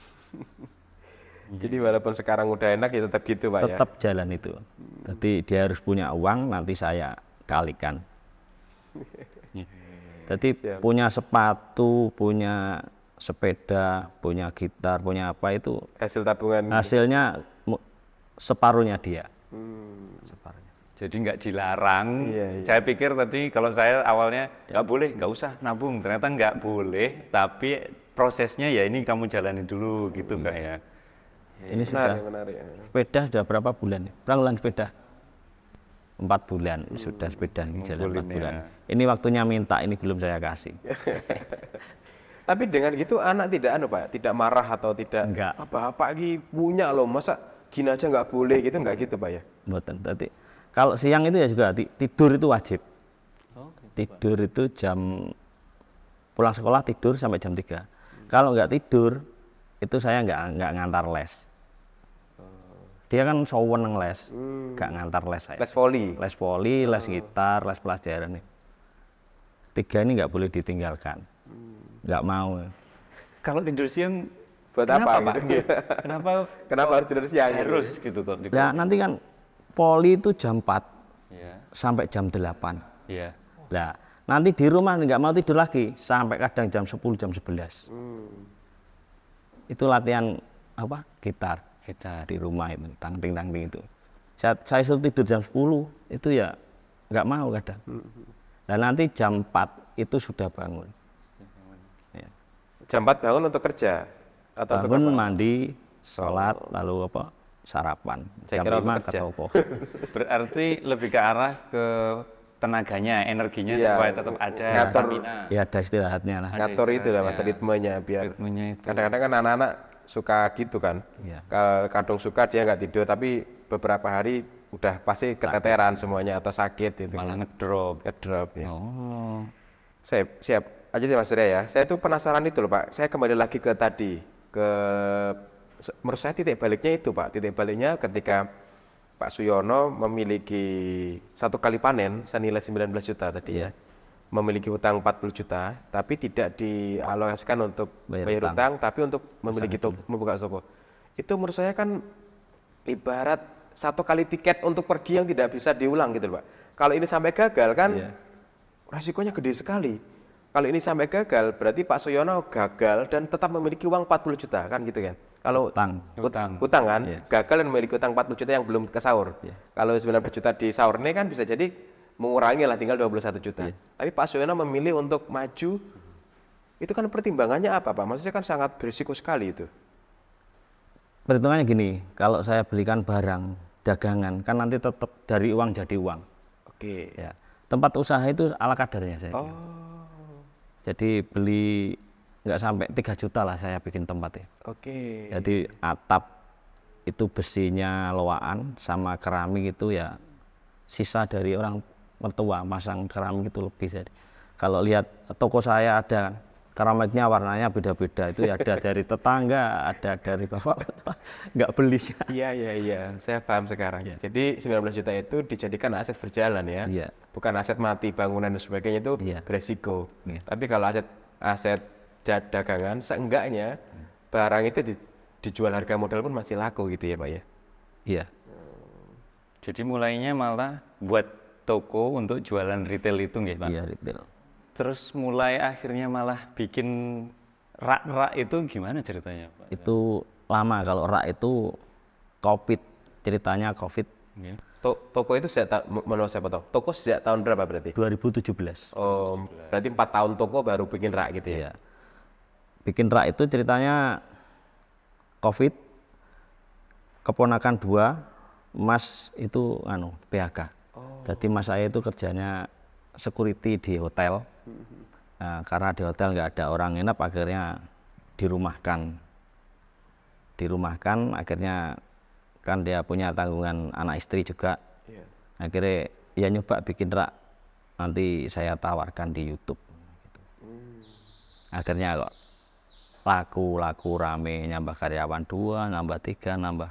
Jadi walaupun sekarang udah enak ya tetap gitu pak ya? tetap ya? jalan itu. Hmm. Jadi dia harus punya uang nanti saya kalikan. Jadi Siap. punya sepatu, punya sepeda, punya gitar, punya apa itu hasil tabungan. Hasilnya separuhnya dia. Hmm. Separuhnya. Jadi nggak dilarang. Iya, iya. Saya pikir tadi kalau saya awalnya nggak ya. boleh, nggak usah nabung. Ternyata nggak boleh, tapi prosesnya ya ini kamu jalani dulu gitu hmm. ya. Iya, ini menarik, sudah menarik. Ya. sepeda sudah berapa bulan? Peranggulan sepeda empat bulan hmm. sudah sepeda ini jalan empat bulan. Ya. Ini waktunya minta, ini belum saya kasih. Tapi dengan gitu anak tidak anu pak, tidak marah atau tidak. Enggak. Apa apa lagi punya loh masa gini aja nggak boleh gitu nggak gitu pak ya Buatan, Tadi kalau siang itu ya juga tidur itu wajib. Tidur itu jam pulang sekolah tidur sampai jam 3. Kalau nggak tidur itu saya nggak nggak ngantar les. Oh. Dia kan sowen neng les, hmm. nggak hmm. ngantar les saya. Les voli. Les voli, les oh. gitar, les pelajaran nih. Tiga ini nggak boleh ditinggalkan. Hmm. Nggak hmm. mau. Kalau tidur siang buat kenapa, apa gitu. Pak? Gitu. kenapa kenapa harus tidur siang gitu? harus gitu kok nah, nanti kan poli itu jam 4 yeah. sampai jam 8 yeah. nah nanti di rumah nggak mau tidur lagi sampai kadang jam 10 jam 11 hmm. itu latihan apa gitar gitar di rumah itu tangting tangting itu saya, saya suruh tidur jam 10 itu ya nggak mau kadang dan hmm. nanti jam 4 itu sudah bangun ya. jam 4 bangun untuk kerja atau bangun mandi sholat lalu apa sarapan Saya jam lima ke toko berarti lebih ke arah ke tenaganya energinya ya, supaya tetap ada ngatur, stamina ya ada istirahatnya lah ngatur itu lah mas ritmenya biar ritmenya itu kadang-kadang kan anak-anak suka gitu kan ya. kadang suka dia nggak tidur tapi beberapa hari udah pasti keteteran semuanya atau sakit itu kan. malah ngedrop ngedrop ya oh saya siap aja ya, deh mas Surya ya saya tuh penasaran itu loh pak saya kembali lagi ke tadi ke menurut saya titik baliknya itu Pak. Titik baliknya ketika Pak Suyono memiliki satu kali panen senilai 19 juta tadi ya. ya. Memiliki hutang 40 juta, tapi tidak dialokasikan untuk bayar, bayar hutang. hutang, tapi untuk memiliki to iya. membuka toko. Itu menurut saya kan ibarat satu kali tiket untuk pergi yang tidak bisa diulang gitu Pak. Kalau ini sampai gagal kan ya. resikonya gede sekali kalau ini sampai gagal, berarti Pak Suyono gagal dan tetap memiliki uang 40 juta kan gitu kan? Kalau utang, utang, utang kan, yeah. gagal dan memiliki utang 40 juta yang belum ke sahur. Yeah. Kalau 90 juta di sahur ini kan bisa jadi mengurangi lah tinggal 21 juta. Yeah. Tapi Pak Suyono memilih untuk maju, itu kan pertimbangannya apa Pak? Maksudnya kan sangat berisiko sekali itu. Perhitungannya gini, kalau saya belikan barang dagangan kan nanti tetap dari uang jadi uang. Oke. Okay. Ya. Tempat usaha itu ala kadarnya saya. Oh jadi beli nggak sampai tiga juta lah saya bikin tempat ya oke okay. jadi atap itu besinya loaan sama keramik itu ya sisa dari orang mertua masang keramik itu lebih jadi kalau lihat toko saya ada kan, keramatnya warnanya beda-beda itu ya ada dari tetangga ada dari bapak nggak beli iya iya iya saya paham sekarang ya. jadi 19 juta itu dijadikan aset berjalan ya, ya. bukan aset mati bangunan dan sebagainya itu ya. beresiko ya. tapi kalau aset aset dagangan seenggaknya barang itu di, dijual harga modal pun masih laku gitu ya pak ya iya jadi mulainya malah buat toko untuk jualan retail itu nggak pak iya retail terus mulai akhirnya malah bikin rak-rak itu gimana ceritanya Pak? Itu lama kalau rak itu covid ceritanya covid iya. To toko itu sejak ta- menurut saya potong. Toko sejak tahun berapa berarti? 2017. Oh, 2017. berarti empat tahun toko baru bikin rak gitu ya? Iya. Bikin rak itu ceritanya COVID, keponakan dua, Mas itu anu PHK. Oh. Jadi Mas saya itu kerjanya security di hotel. Nah, karena di hotel nggak ada orang nginep, akhirnya dirumahkan. Dirumahkan, akhirnya kan dia punya tanggungan anak istri juga. Yeah. Akhirnya ya nyoba bikin rak. Nanti saya tawarkan di YouTube. Mm. Akhirnya kok laku laku rame nambah karyawan dua nambah tiga nambah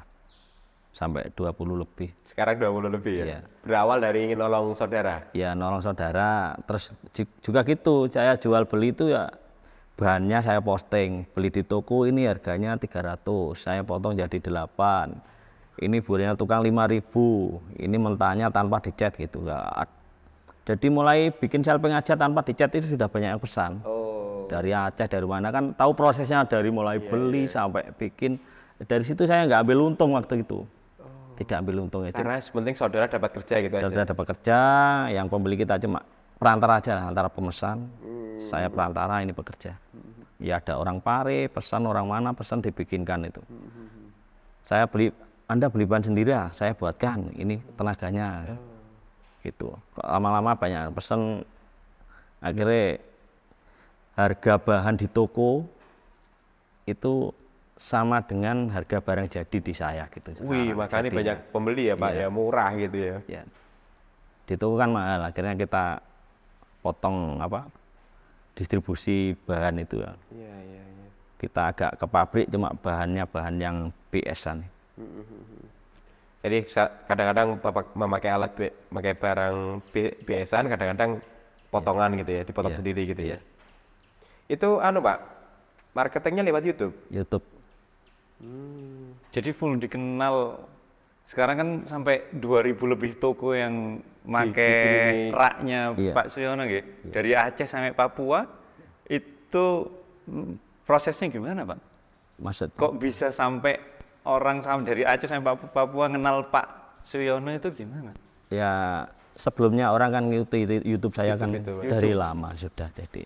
sampai 20 lebih. Sekarang 20 lebih ya? ya. Berawal dari ingin nolong saudara? Ya nolong saudara, terus juga gitu saya jual beli itu ya bahannya saya posting, beli di toko ini harganya 300, saya potong jadi 8, ini buahnya tukang 5000, ini mentahnya tanpa dicat gitu. Jadi mulai bikin selping aja tanpa dicat itu sudah banyak yang pesan. Oh. Dari Aceh, dari mana kan tahu prosesnya dari mulai yeah, beli yeah. sampai bikin. Dari situ saya nggak ambil untung waktu itu tidak ambil untung aja Karena penting saudara dapat kerja gitu saudara aja. dapat kerja, yang pembeli kita cuma perantara aja antara pemesan. Hmm. Saya perantara, ini bekerja Hmm. Ya ada orang pare, pesan orang mana, pesan dibikinkan itu. Hmm. hmm, hmm. Saya beli, Anda beli bahan sendiri ya, saya buatkan, ini tenaganya. Hmm. Gitu. Lama-lama banyak pesan, akhirnya harga bahan di toko itu sama dengan harga barang jadi di saya gitu. Wih, makanya banyak pembeli ya Pak, iya. ya murah gitu ya. Iya. toko kan mahal, akhirnya kita potong apa distribusi bahan itu ya. Iya, iya, iya. Kita agak ke pabrik cuma bahannya bahan yang PS-an. Mm-hmm. Jadi kadang-kadang Bapak memakai alat memakai barang PS-an, kadang-kadang potongan iya. gitu ya, dipotong iya. sendiri gitu ya. iya. ya. Itu anu Pak, marketingnya lewat YouTube. YouTube. Hmm. Jadi full dikenal sekarang kan sampai 2000 lebih toko yang make raknya iya. Pak Suyono gitu. Iya. Dari Aceh sampai Papua itu hmm, prosesnya gimana, Pak? Maksudnya? Kok bisa sampai orang sama dari Aceh sampai Papua, Papua kenal Pak Suyono itu gimana? Ya sebelumnya orang kan YouTube, YouTube saya YouTube, kan gitu, itu, dari YouTube. lama sudah jadi.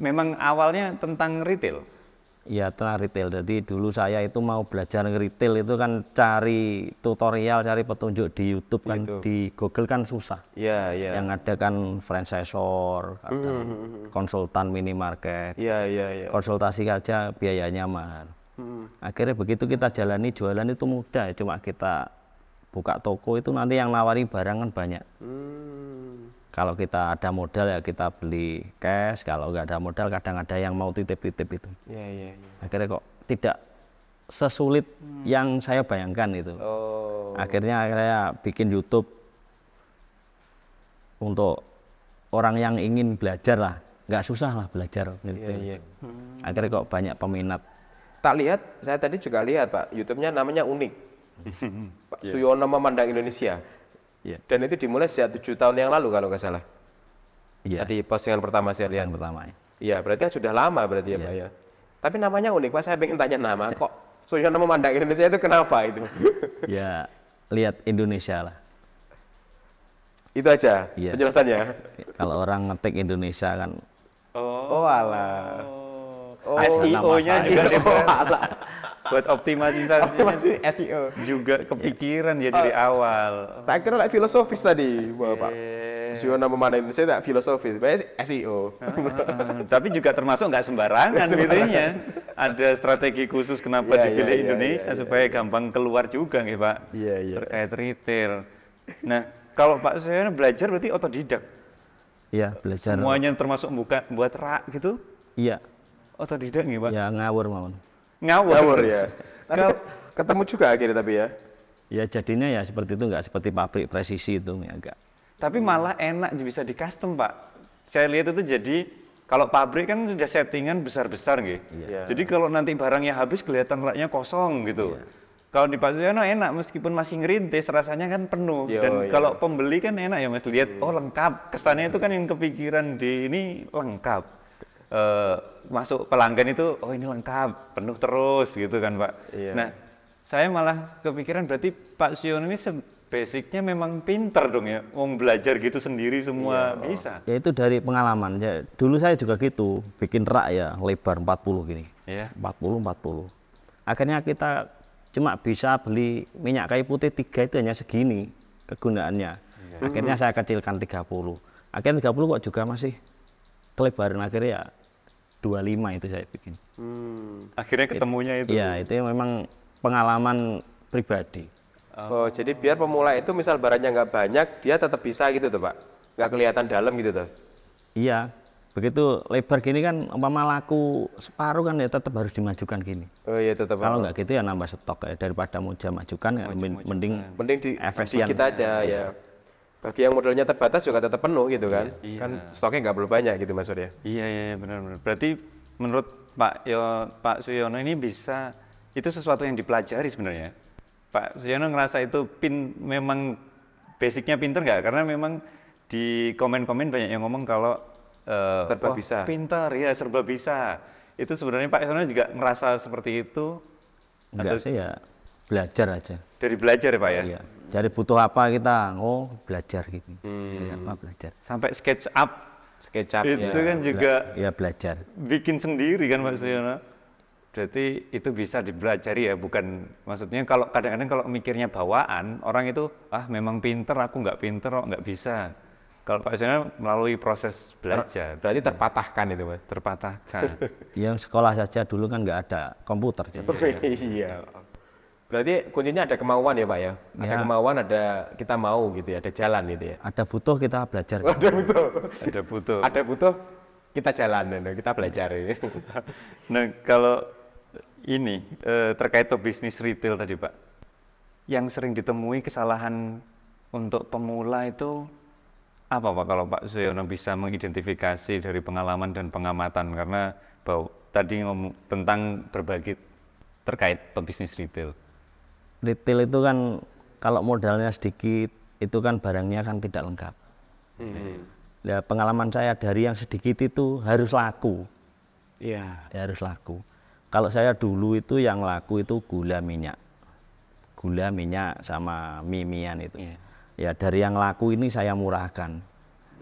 Memang awalnya tentang retail ya telah retail jadi dulu saya itu mau belajar retail itu kan cari tutorial cari petunjuk di YouTube kan YouTube. di Google kan susah Iya, iya. yang ada kan franchisor mm -hmm. konsultan minimarket iya, iya iya konsultasi aja biayanya mahal mm. Mm-hmm. akhirnya begitu kita jalani jualan itu mudah cuma kita buka toko itu nanti yang nawari barang kan banyak mm kalau kita ada modal ya kita beli cash kalau nggak ada modal kadang ada yang mau titip-titip itu yeah, yeah, yeah. akhirnya kok tidak sesulit hmm. yang saya bayangkan itu oh. akhirnya saya bikin YouTube untuk orang yang ingin belajar lah nggak susah lah belajar iya, iya. gitu, yeah, hmm. akhirnya kok banyak peminat tak lihat saya tadi juga lihat pak YouTube-nya namanya unik Pak Suyono memandang Indonesia Ya. Dan itu dimulai sejak tujuh tahun yang lalu kalau nggak salah. Iya. Tadi postingan pertama saya lihat. Yang pertama. Iya, iya berarti kan sudah lama berarti ya, ya Pak ya. Tapi namanya unik Pak, saya ingin tanya nama kok Soalnya nama Mandang Indonesia itu kenapa itu? ya, lihat Indonesia lah. Itu aja ya. penjelasannya. Kalau orang ngetik Indonesia kan. Oh, oh alah. Oh, SEO-nya e juga SEO. Buat optimalisasi SEO. Juga kepikiran ya, ya dari oh. awal. Tak kira like filosofis tadi, Bapak. Yeah. SEO nama mana saya tak filosofis, SEO. Ah, tapi juga termasuk nggak sembarangan gitunya. Ada strategi khusus kenapa yeah, dipilih yeah, iya, Indonesia yeah, supaya yeah. gampang keluar juga nih Pak. Iya, yeah, iya. Yeah. Terkait retail. Nah, kalau Pak saya belajar berarti otodidak. Iya, belajar. Semuanya termasuk buka buat rak gitu? Iya. Oh otodidak nih Pak? Ya ngawur mawon. Ngawur. Ngawur ya. Tapi ketemu juga akhirnya tapi ya. Ya jadinya ya seperti itu nggak seperti pabrik presisi itu ya enggak. Tapi malah enak bisa di custom, Pak. Saya lihat itu jadi kalau pabrik kan sudah settingan besar-besar gitu. Yeah. Iya. Iya. Jadi kalau nanti barangnya habis kelihatan laknya kosong gitu. Yeah. Kalau di Pak Suyono enak meskipun masih ngerintis rasanya kan penuh Yo, dan iya. kalau pembeli kan enak ya Mas lihat oh lengkap. Kesannya yeah. itu kan yang kepikiran di ini lengkap uh, masuk pelanggan itu oh ini lengkap penuh terus gitu kan pak iya. nah saya malah kepikiran berarti Pak Sion ini basicnya memang pinter dong ya mau belajar gitu sendiri semua iya, bisa ya itu dari pengalaman ya dulu saya juga gitu bikin rak ya lebar 40 gini iya. 40 40 akhirnya kita cuma bisa beli minyak kayu putih tiga itu hanya segini kegunaannya iya. akhirnya saya kecilkan 30 akhirnya 30 kok juga masih kelebaran akhirnya ya 25 itu saya bikin. Hmm, akhirnya ketemunya itu. Iya, itu memang pengalaman pribadi. Oh, oh jadi biar pemula itu misal barangnya nggak banyak, dia tetap bisa gitu tuh, Pak. Nggak kelihatan dalam gitu tuh. Iya. Begitu lebar gini kan umpama laku separuh kan ya tetap harus dimajukan gini. Oh iya tetap. Kalau nggak gitu ya nambah stok eh, ya daripada mau majukan mending mending di efisien kita aja ya. ya bagi yang modalnya terbatas juga tetap penuh gitu iya, kan iya, kan stoknya nggak perlu banyak gitu maksudnya iya iya benar-benar iya, berarti menurut Pak Yo, Pak Suyono ini bisa itu sesuatu yang dipelajari sebenarnya Pak Suyono ngerasa itu pin memang basicnya pinter nggak karena memang di komen-komen banyak yang ngomong kalau uh, serba oh, bisa pinter ya serba bisa itu sebenarnya Pak Suyono juga ngerasa seperti itu Enggak sih ya belajar aja dari belajar ya Pak ya iya dari butuh apa kita? Oh, belajar gitu. Hmm. Dari apa belajar? Sampai sketch up. Sketch up. Itu ya, kan juga ya belajar. Bikin sendiri kan Pak Suyono. Berarti itu bisa dipelajari ya, bukan maksudnya kalau kadang-kadang kalau mikirnya bawaan, orang itu ah memang pinter, aku nggak pinter, oh, nggak bisa. Kalau Pak Suyono melalui proses belajar. Berarti terpatahkan itu Terpatahkan. Yang sekolah saja dulu kan nggak ada komputer. Iya. iya. Oh, Berarti kuncinya ada kemauan ya Pak ya? ya. Ada kemauan, ada kita mau gitu ya, ada jalan gitu ya. Ada butuh kita belajar. Gitu. ada butuh. ada butuh. ada butuh kita jalan, ya, nah, kita belajar ini. nah kalau ini eh, terkait to bisnis retail tadi Pak, yang sering ditemui kesalahan untuk pemula itu apa Pak kalau Pak Suyono bisa mengidentifikasi dari pengalaman dan pengamatan karena bahwa tadi ngomong tentang berbagi terkait pebisnis retail retail itu kan kalau modalnya sedikit itu kan barangnya kan tidak lengkap. Hmm. Ya pengalaman saya dari yang sedikit itu harus laku. Iya. Yeah. Ya, harus laku. Kalau saya dulu itu yang laku itu gula minyak, gula minyak sama mimian itu. Yeah. Ya dari yang laku ini saya murahkan.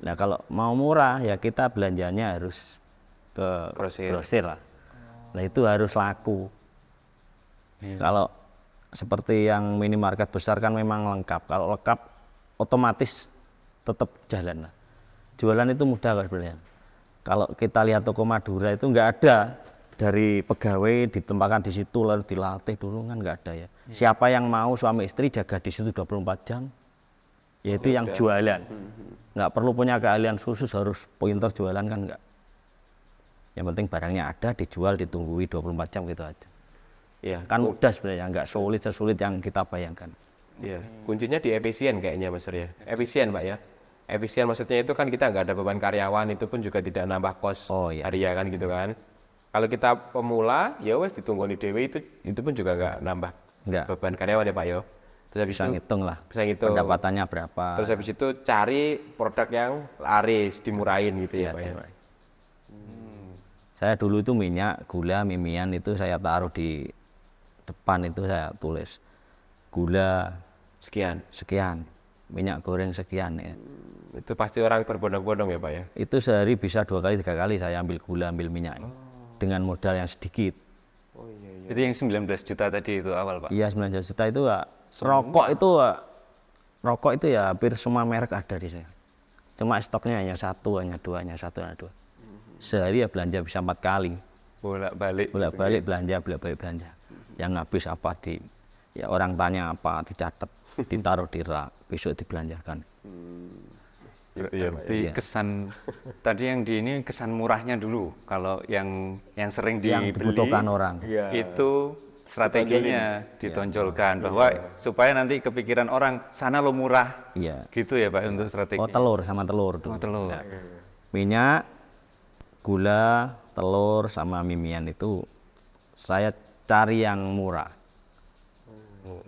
Nah kalau mau murah ya kita belanjanya harus ke grosir, grosir lah. Nah itu harus laku. Yeah. Kalau seperti yang minimarket besar kan memang lengkap. Kalau lengkap otomatis tetap jalan. Jualan itu mudah kok sebenarnya. Kalau kita lihat toko Madura itu nggak ada dari pegawai ditempatkan di situ lalu dilatih dulu kan nggak ada ya. Iya. Siapa yang mau suami istri jaga di situ 24 jam? Yaitu yang jualan. Hmm, hmm, hmm. Nggak perlu punya keahlian khusus harus pointer jualan kan nggak. Yang penting barangnya ada dijual ditunggui 24 jam gitu aja. Ya, kan oh. mudah sebenarnya, nggak sulit sesulit yang kita bayangkan. Ya, kuncinya di efisien kayaknya Mas ya. Efisien Pak ya. Efisien maksudnya itu kan kita nggak ada beban karyawan, itu pun juga tidak nambah kos oh, iya. harian kan gitu kan. Kalau kita pemula, ya wes ditunggu di dewi itu itu pun juga nggak nambah nggak. beban karyawan ya Pak yo. Ya. Terus habis bisa itu, ngitung lah. Bisa ngitung. Pendapatannya berapa. Terus habis itu cari produk yang laris, dimurahin gitu ya, ya Pak ya. Iya, saya dulu itu minyak, gula, mimian itu saya taruh di depan itu saya tulis gula sekian sekian minyak goreng sekian ya. Hmm, itu pasti orang berbondong-bondong ya Pak ya? Itu sehari bisa dua kali tiga kali saya ambil gula ambil minyak oh. dengan modal yang sedikit. Oh, iya, iya. Itu yang 19 juta tadi itu awal Pak? Iya 19 juta itu Pak. Rokok itu Pak. Rokok itu ya hampir semua merek ada di saya. Cuma stoknya hanya satu, hanya dua, hanya satu, hanya dua. Hmm. Sehari ya belanja bisa empat kali bolak-balik gitu bolak-balik ya. belanja bolak-balik belanja yang habis apa di ya orang tanya apa dicatat ditaruh di rak besok dibelanjakan hmm. Berarti ya. ya. Iya. kesan tadi yang di ini kesan murahnya dulu kalau yang yang sering yang dibeli dibutuhkan orang ya. itu strateginya iya. ditonjolkan ya. bahwa ya. supaya nanti kepikiran orang sana lo murah ya. gitu ya pak ya. untuk strategi oh telur sama telur dulu oh, telur ya. minyak gula telur sama mimian itu saya cari yang murah. Hmm.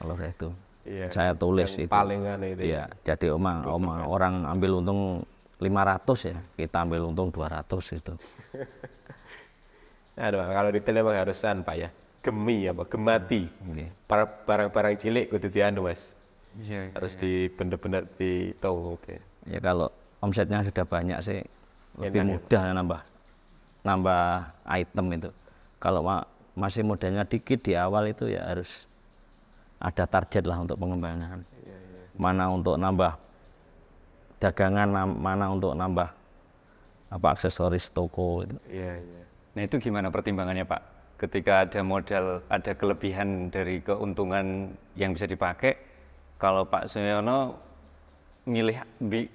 telur itu. Iya, saya tulis yang itu. Palingan itu. Ya. Iya, jadi oma omang oma ya. orang ambil untung 500 ya, kita ambil untung 200 itu. Aduh, kalau detail emang harusan Pak ya. Gemi apa gemati. Hmm, iya. Barang-barang cilik kudu dianu Mas. Iya. Harus iya. di tahu oke. ditahu. Ya kalau omsetnya sudah banyak sih lebih Enak, ya? mudah ya. nambah nambah item itu kalau ma masih modalnya dikit di awal itu ya harus ada target lah untuk pengembangan ya, ya. mana untuk nambah dagangan mana untuk nambah apa aksesoris toko itu ya, ya. nah itu gimana pertimbangannya pak ketika ada modal ada kelebihan dari keuntungan yang bisa dipakai kalau Pak Suyono milih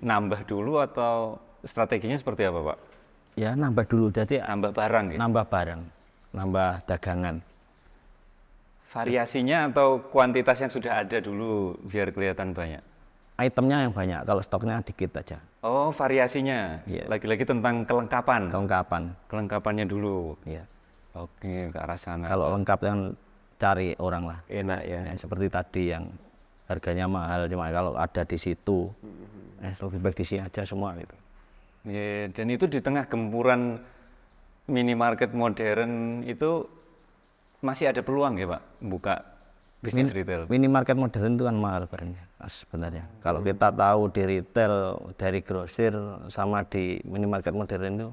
nambah dulu atau Strateginya seperti apa, Pak? Ya, nambah dulu. Jadi nambah barang ya? Nambah barang, nambah dagangan. Variasinya atau kuantitas yang sudah ada dulu biar kelihatan banyak? Itemnya yang banyak, kalau stoknya dikit aja. Oh, variasinya. lagi iya. Lagi-lagi tentang kelengkapan. Kelengkapan. Kelengkapannya dulu. Iya. Oke, ke arah sana. Kalau lengkap yang cari orang lah. Enak ya. ya seperti tadi yang harganya mahal, cuma kalau ada di situ, mm -hmm. eh, lebih baik di sini aja semua gitu. Yeah, dan itu di tengah gempuran minimarket modern itu masih ada peluang ya Pak buka bisnis Min retail. Minimarket modern itu kan mahal barangnya sebenarnya. Hmm. Kalau kita tahu di retail dari grosir sama di minimarket modern itu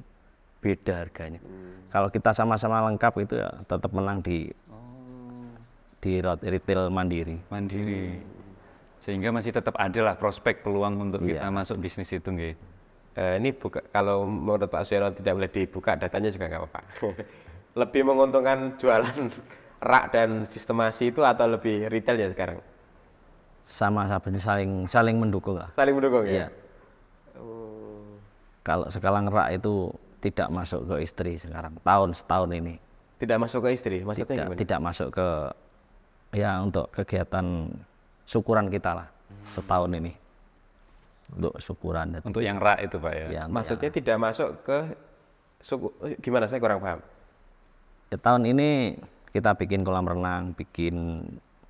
beda harganya. Hmm. Kalau kita sama-sama lengkap itu ya tetap menang di oh. di retail mandiri. Mandiri. Sehingga masih tetap ada lah prospek peluang untuk yeah. kita masuk bisnis itu gitu. Eh, ini buka, kalau menurut Pak Suyono tidak boleh dibuka datanya juga nggak apa-apa. lebih menguntungkan jualan rak dan sistemasi itu atau lebih retail ya sekarang? Sama saling saling saling mendukung lah. Saling mendukung ya. Iya. Kalau sekarang rak itu tidak masuk ke istri sekarang tahun setahun ini. Tidak masuk ke istri, maksudnya tidak, gimana? Tidak masuk ke ya untuk kegiatan syukuran kita lah setahun ini untuk syukuran. Untuk yang ra itu pak ya. ya Maksudnya tidak masuk ke suku, eh, gimana saya kurang paham. Ya, tahun ini kita bikin kolam renang, bikin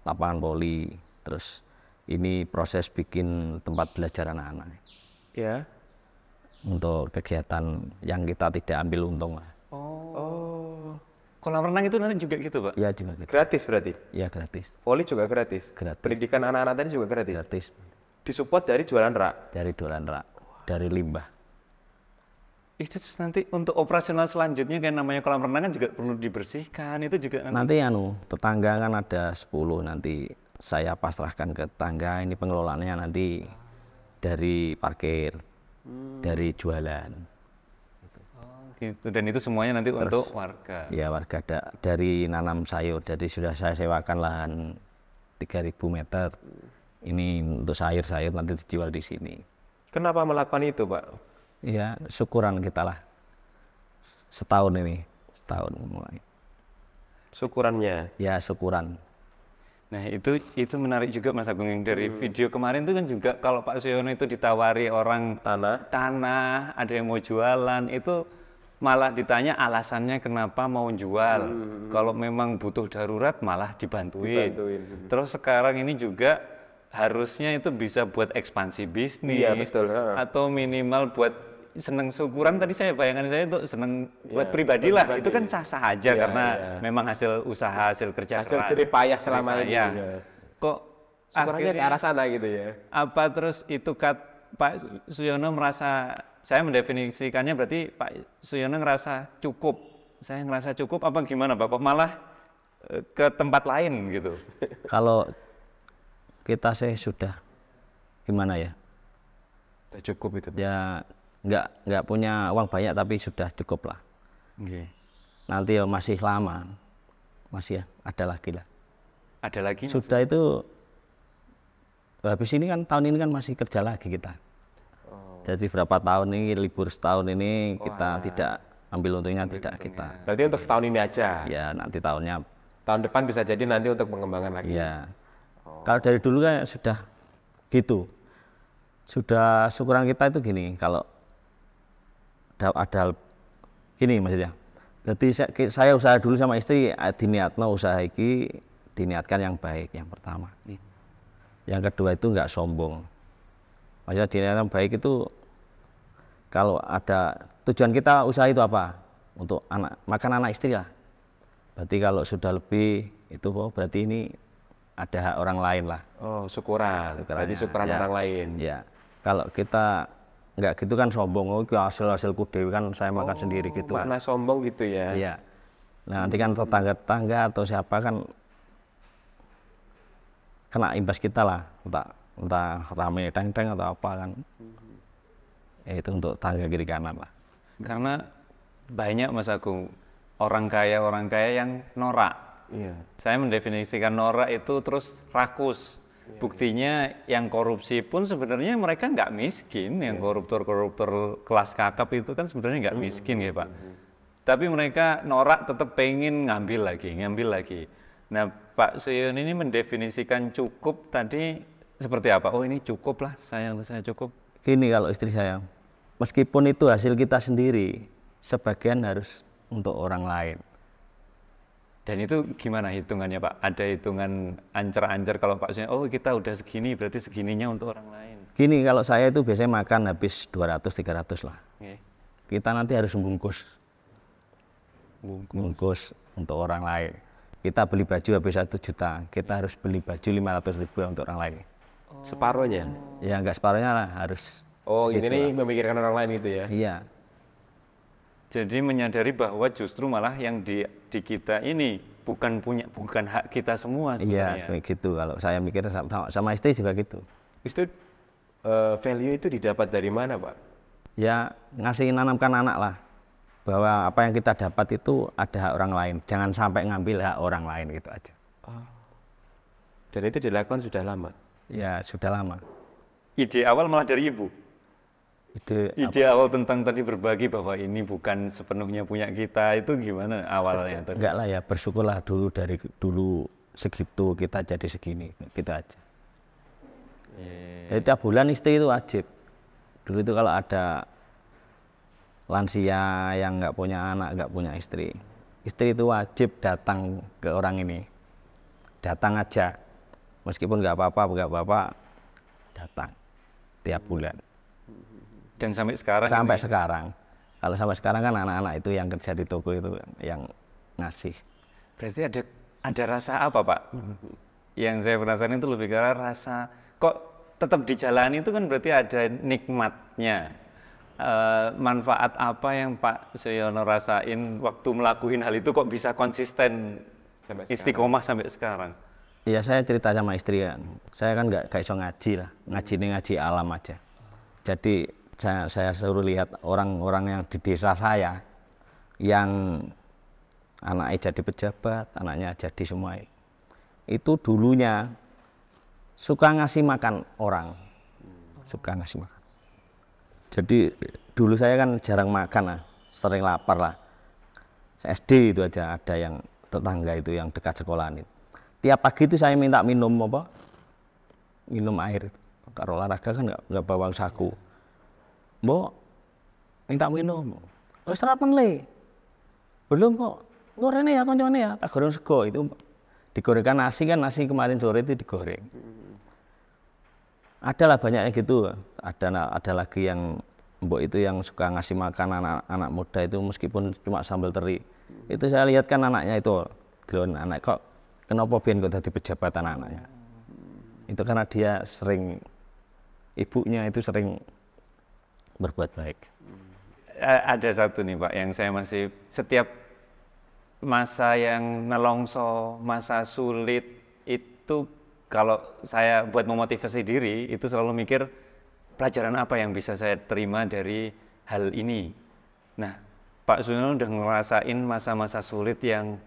lapangan voli, terus ini proses bikin tempat belajar anak-anak. Ya. Untuk kegiatan yang kita tidak ambil untung lah. Oh. oh. Kolam renang itu nanti juga gitu, Pak? Iya, juga gitu. Gratis berarti? Iya, gratis. Voli juga gratis? Gratis. Pendidikan anak-anak tadi juga gratis? Gratis disupport dari jualan rak dari jualan rak dari limbah itu terus nanti untuk operasional selanjutnya kayak namanya kolam renang kan juga perlu dibersihkan itu juga nanti, nanti anu tetangga kan ada 10 nanti saya pasrahkan ke tetangga ini pengelolaannya nanti dari parkir hmm. dari jualan gitu dan itu semuanya nanti terus, untuk warga ya warga da dari nanam sayur jadi sudah saya sewakan lahan 3000 meter ini untuk sayur-sayur nanti dijual di sini. Kenapa melakukan itu, Pak? Ya, syukuran kita lah. Setahun ini, setahun mulai. Syukurannya? Ya, syukuran. Nah, itu itu menarik juga Mas Agung yang dari hmm. video kemarin itu kan juga kalau Pak Suyono itu ditawari orang tanah, tanah, ada yang mau jualan, itu malah ditanya alasannya kenapa mau jual. Hmm. Kalau memang butuh darurat malah dibantuin. dibantuin. Terus sekarang ini juga harusnya itu bisa buat ekspansi bisnis iya, betul. atau minimal buat seneng syukuran tadi saya bayangan saya itu seneng ya, buat pribadi lah itu kan sah sah aja ya, karena ya. memang hasil usaha hasil kerja hasil keras, hasil payah selama ini ya. kok akhirnya di arah sana gitu ya apa terus itu kat Pak Suyono merasa saya mendefinisikannya berarti Pak Suyono ngerasa cukup saya ngerasa cukup apa gimana Pak kok malah eh, ke tempat lain gitu kalau kita sih sudah gimana ya sudah cukup itu ya nggak nggak punya uang banyak tapi sudah cukup lah okay. nanti ya masih lama masih ya, ada lagi lah ada lagi sudah itu habis ini kan tahun ini kan masih kerja lagi kita oh. jadi berapa tahun ini libur setahun ini Wah. kita tidak ambil untungnya ambil tidak untungnya. kita berarti untuk setahun ini aja ya nanti tahunnya tahun depan bisa jadi nanti untuk pengembangan lagi ya kalau dari dulu kan sudah gitu. Sudah syukuran kita itu gini, kalau ada, ada gini maksudnya. Jadi saya, saya usaha dulu sama istri eh, diniatno usaha iki diniatkan yang baik yang pertama. Yang kedua itu enggak sombong. Maksudnya diniatkan yang baik itu kalau ada tujuan kita usaha itu apa? Untuk anak makan anak istri lah. Berarti kalau sudah lebih itu oh, berarti ini ada hak orang lain lah. Oh, syukuran. Syukurannya. Berarti syukuran ya. orang lain. Ya. Kalau kita nggak gitu kan sombong, oh hasil hasil dewi kan saya makan oh, sendiri gitu. Oh, kan. Makna sombong gitu ya. Iya. Nah, nanti kan tetangga-tetangga atau siapa kan kena imbas kita lah, entah entah rame teng teng atau apa kan. Ya, itu untuk tangga kiri kanan lah. Karena banyak Mas Agung orang kaya orang kaya yang norak Iya. Saya mendefinisikan norak itu terus rakus. Iya, Buktinya iya. yang korupsi pun sebenarnya mereka nggak miskin. Yang iya. koruptor-koruptor kelas kakap itu kan sebenarnya nggak hmm, miskin mm ya Pak. mm Tapi mereka norak tetap pengen ngambil lagi, ngambil lagi. Nah Pak Suyun ini mendefinisikan cukup tadi seperti apa? Oh ini cukup lah, sayang saya cukup. Gini kalau istri saya, meskipun itu hasil kita sendiri, sebagian harus untuk orang lain. Dan itu gimana hitungannya Pak? Ada hitungan ancer-ancer kalau Pak Sunyono, oh kita udah segini berarti segininya untuk orang lain. Gini kalau saya itu biasanya makan habis 200-300 lah. Okay. Kita nanti harus bungkus. bungkus. untuk orang lain. Kita beli baju habis satu juta, kita harus beli baju 500 ribu untuk orang lain. Separohnya? Separuhnya? Ya enggak separuhnya lah harus. Oh ini, ini memikirkan orang lain itu ya? Iya jadi menyadari bahwa justru malah yang di, di kita ini bukan punya bukan hak kita semua iya, sebenarnya. Iya, gitu. Kalau saya mikir sama, sama istri juga gitu. Istri uh, value itu didapat dari mana, Pak? Ya, ngasih nanamkan anak lah bahwa apa yang kita dapat itu ada hak orang lain. Jangan sampai ngambil hak orang lain gitu aja. Oh. Dan itu dilakukan sudah lama. Ya, sudah lama. Ide awal malah dari ibu ide ide apa? awal tentang tadi berbagi bahwa ini bukan sepenuhnya punya kita itu gimana awalnya Enggak lah ya bersyukurlah dulu dari dulu segitu kita jadi segini gitu aja. Yeah. Jadi tiap bulan istri itu wajib. Dulu itu kalau ada lansia yang nggak punya anak, nggak punya istri, istri itu wajib datang ke orang ini. Datang aja, meskipun nggak apa-apa, nggak apa-apa, datang tiap bulan. Dan sampai sekarang. Sampai ini. sekarang. Kalau sampai sekarang kan anak-anak itu yang kerja di toko itu yang ngasih. Berarti ada ada rasa apa pak? Hmm. yang saya penasaran itu lebih karena rasa kok tetap dijalani itu kan berarti ada nikmatnya. Uh, manfaat apa yang Pak Suyono rasain waktu melakuin hal itu kok bisa konsisten sampai istiqomah sampai sekarang? Iya saya cerita sama istri ya, saya kan nggak kayak so ngaji lah, ngaji ini ngaji alam aja. Jadi saya, saya suruh lihat orang-orang yang di desa saya yang anaknya jadi pejabat, anaknya jadi semua itu dulunya suka ngasih makan orang suka ngasih makan jadi dulu saya kan jarang makan lah sering lapar lah SD itu aja ada yang tetangga itu yang dekat sekolah itu tiap pagi itu saya minta minum apa minum air kalau olahraga kan nggak bawa saku Mbok, minta minum. Oh, sarapan le. Belum kok. Lu rene ya koncone ya, tak goreng sego itu digorengkan nasi kan nasi kemarin sore itu digoreng. Hmm. Adalah banyaknya gitu. Ada ada lagi yang mbok itu yang suka ngasih makan anak-anak muda itu meskipun cuma sambal teri. Hmm. Itu saya lihat kan anaknya itu gelon anak kok kenapa biar kok tadi pejabat anak anaknya. Hmm. Itu karena dia sering ibunya itu sering berbuat baik? Ada satu nih Pak yang saya masih setiap masa yang nelongso, masa sulit itu kalau saya buat memotivasi diri itu selalu mikir pelajaran apa yang bisa saya terima dari hal ini. Nah, Pak Sunil udah ngerasain masa-masa sulit yang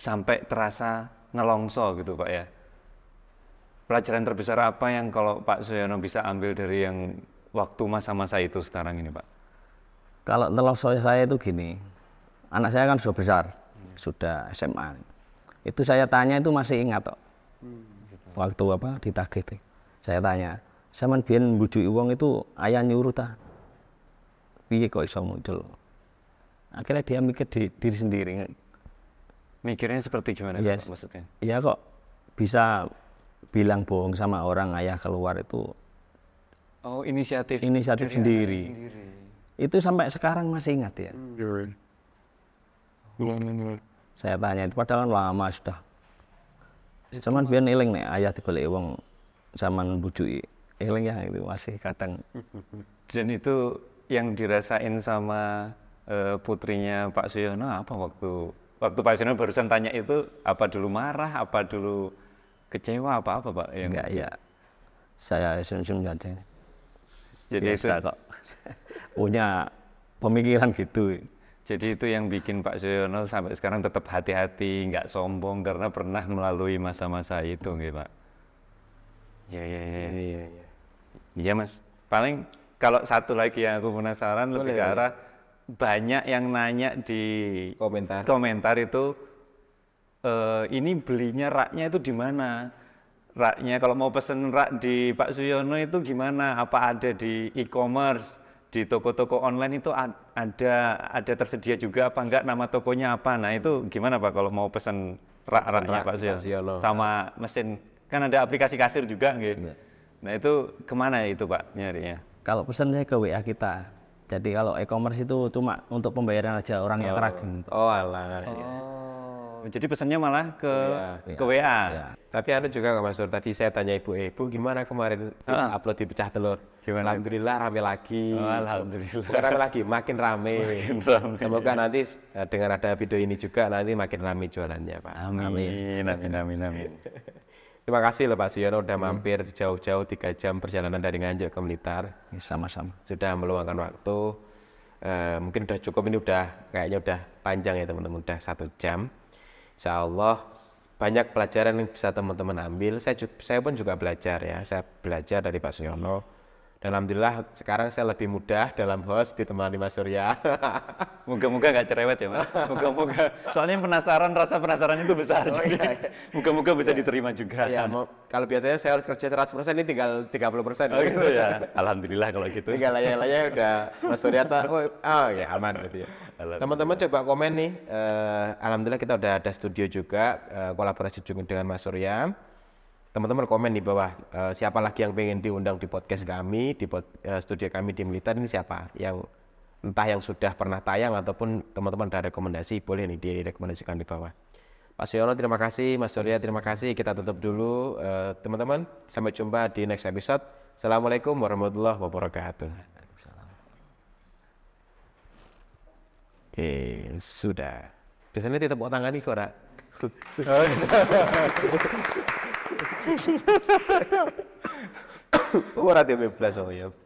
sampai terasa nelongso gitu Pak ya. Pelajaran terbesar apa yang kalau Pak Suyono bisa ambil dari yang waktu masa-masa itu sekarang ini Pak? Kalau teloso saya itu gini, anak saya kan sudah besar, hmm. sudah SMA. Itu saya tanya itu masih ingat kok. Hmm, Waktu apa ditagih Saya tanya, saya menbien bujuk uang itu ayah nyuruh ta. Piye kok iso muncul? Akhirnya dia mikir di, diri sendiri. Mikirnya seperti gimana yes. maksudnya? Iya kok bisa bilang bohong sama orang ayah keluar itu Oh, inisiatif. Inisiatif sendiri. sendiri. Itu sampai sekarang masih ingat ya. Iya. Saya tanya itu padahal lama sudah. Cuman biar eling nih ayah digolek wong zaman bujui, eling ya itu masih kadang. Dan itu yang dirasain sama uh, putrinya Pak Suyono apa waktu waktu Pak Suyono barusan tanya itu apa dulu marah apa dulu kecewa apa apa Pak? Yang... Enggak ya. Saya senyum-senyum aja. Jadi Biasa itu kok punya pemikiran gitu. Jadi itu yang bikin Pak Suyono sampai sekarang tetap hati-hati, nggak sombong karena pernah melalui masa-masa itu, gitu Pak. Ya ya iya. Iya ya. ya, Mas. Paling kalau satu lagi yang aku penasaran Boleh, lebih ke arah banyak yang nanya di komentar komentar itu e, ini belinya raknya itu di mana? raknya kalau mau pesen rak di Pak Suyono itu gimana apa ada di e-commerce di toko-toko online itu ada ada tersedia juga apa enggak nama tokonya apa nah itu gimana Pak kalau mau pesen rak-raknya Pak Suyono sama mesin kan ada aplikasi kasir juga gitu nah itu kemana itu Pak nyarinya kalau pesan saya ke WA kita jadi kalau e-commerce itu cuma untuk pembayaran aja orang oh. yang ragin oh alah iya. oh. Oh, jadi pesannya malah ke WA. ke WA. Ya. Tapi ada juga Mas Nur, tadi saya tanya ibu-ibu gimana kemarin uh. upload di pecah telur. Gimana? Alhamdulillah rame lagi. Oh, alhamdulillah. Bukan rame lagi, makin rame. makin rame. Semoga nanti eh, dengan ada video ini juga nanti makin rame jualannya, Pak. Amin. Amin amin amin amin. Terima kasih loh Pak Siono udah hmm. mampir jauh-jauh tiga jam perjalanan dari Nganjuk ke Blitar. Iya, sama-sama. Sudah meluangkan waktu. Uh, mungkin udah cukup ini udah kayaknya udah panjang ya teman-teman udah satu jam Insya Allah banyak pelajaran yang bisa teman-teman ambil. Saya, saya pun juga belajar ya. Saya belajar dari Pak Suyono. Alhamdulillah sekarang saya lebih mudah dalam host ditemani Mas Surya. Moga-moga nggak cerewet ya, Mas. Moga-moga. Soalnya penasaran, rasa penasaran itu besar. Oh, iya, iya, moga-moga bisa iya. diterima juga. Iya, mau, kalau biasanya saya harus kerja 100 persen, ini tinggal 30 persen. Oh gitu ya. Alhamdulillah kalau gitu. Tinggal layak-layak udah Mas Surya tak, oh, oh iya, ya aman Teman-teman coba komen nih. Uh, Alhamdulillah kita udah ada studio juga, uh, kolaborasi juga dengan Mas Surya teman-teman komen di bawah uh, siapa lagi yang pengen diundang di podcast kami di pod, uh, studio kami di militer ini siapa yang entah yang sudah pernah tayang ataupun teman-teman ada rekomendasi boleh nih direkomendasikan di bawah pak Suyono terima kasih Mas Surya terima kasih kita tutup dulu eh, teman-teman sampai jumpa di next episode Assalamualaikum warahmatullahi wabarakatuh Oke sudah biasanya tetap tepuk tangan nih kok what are they with pleasure, yeah.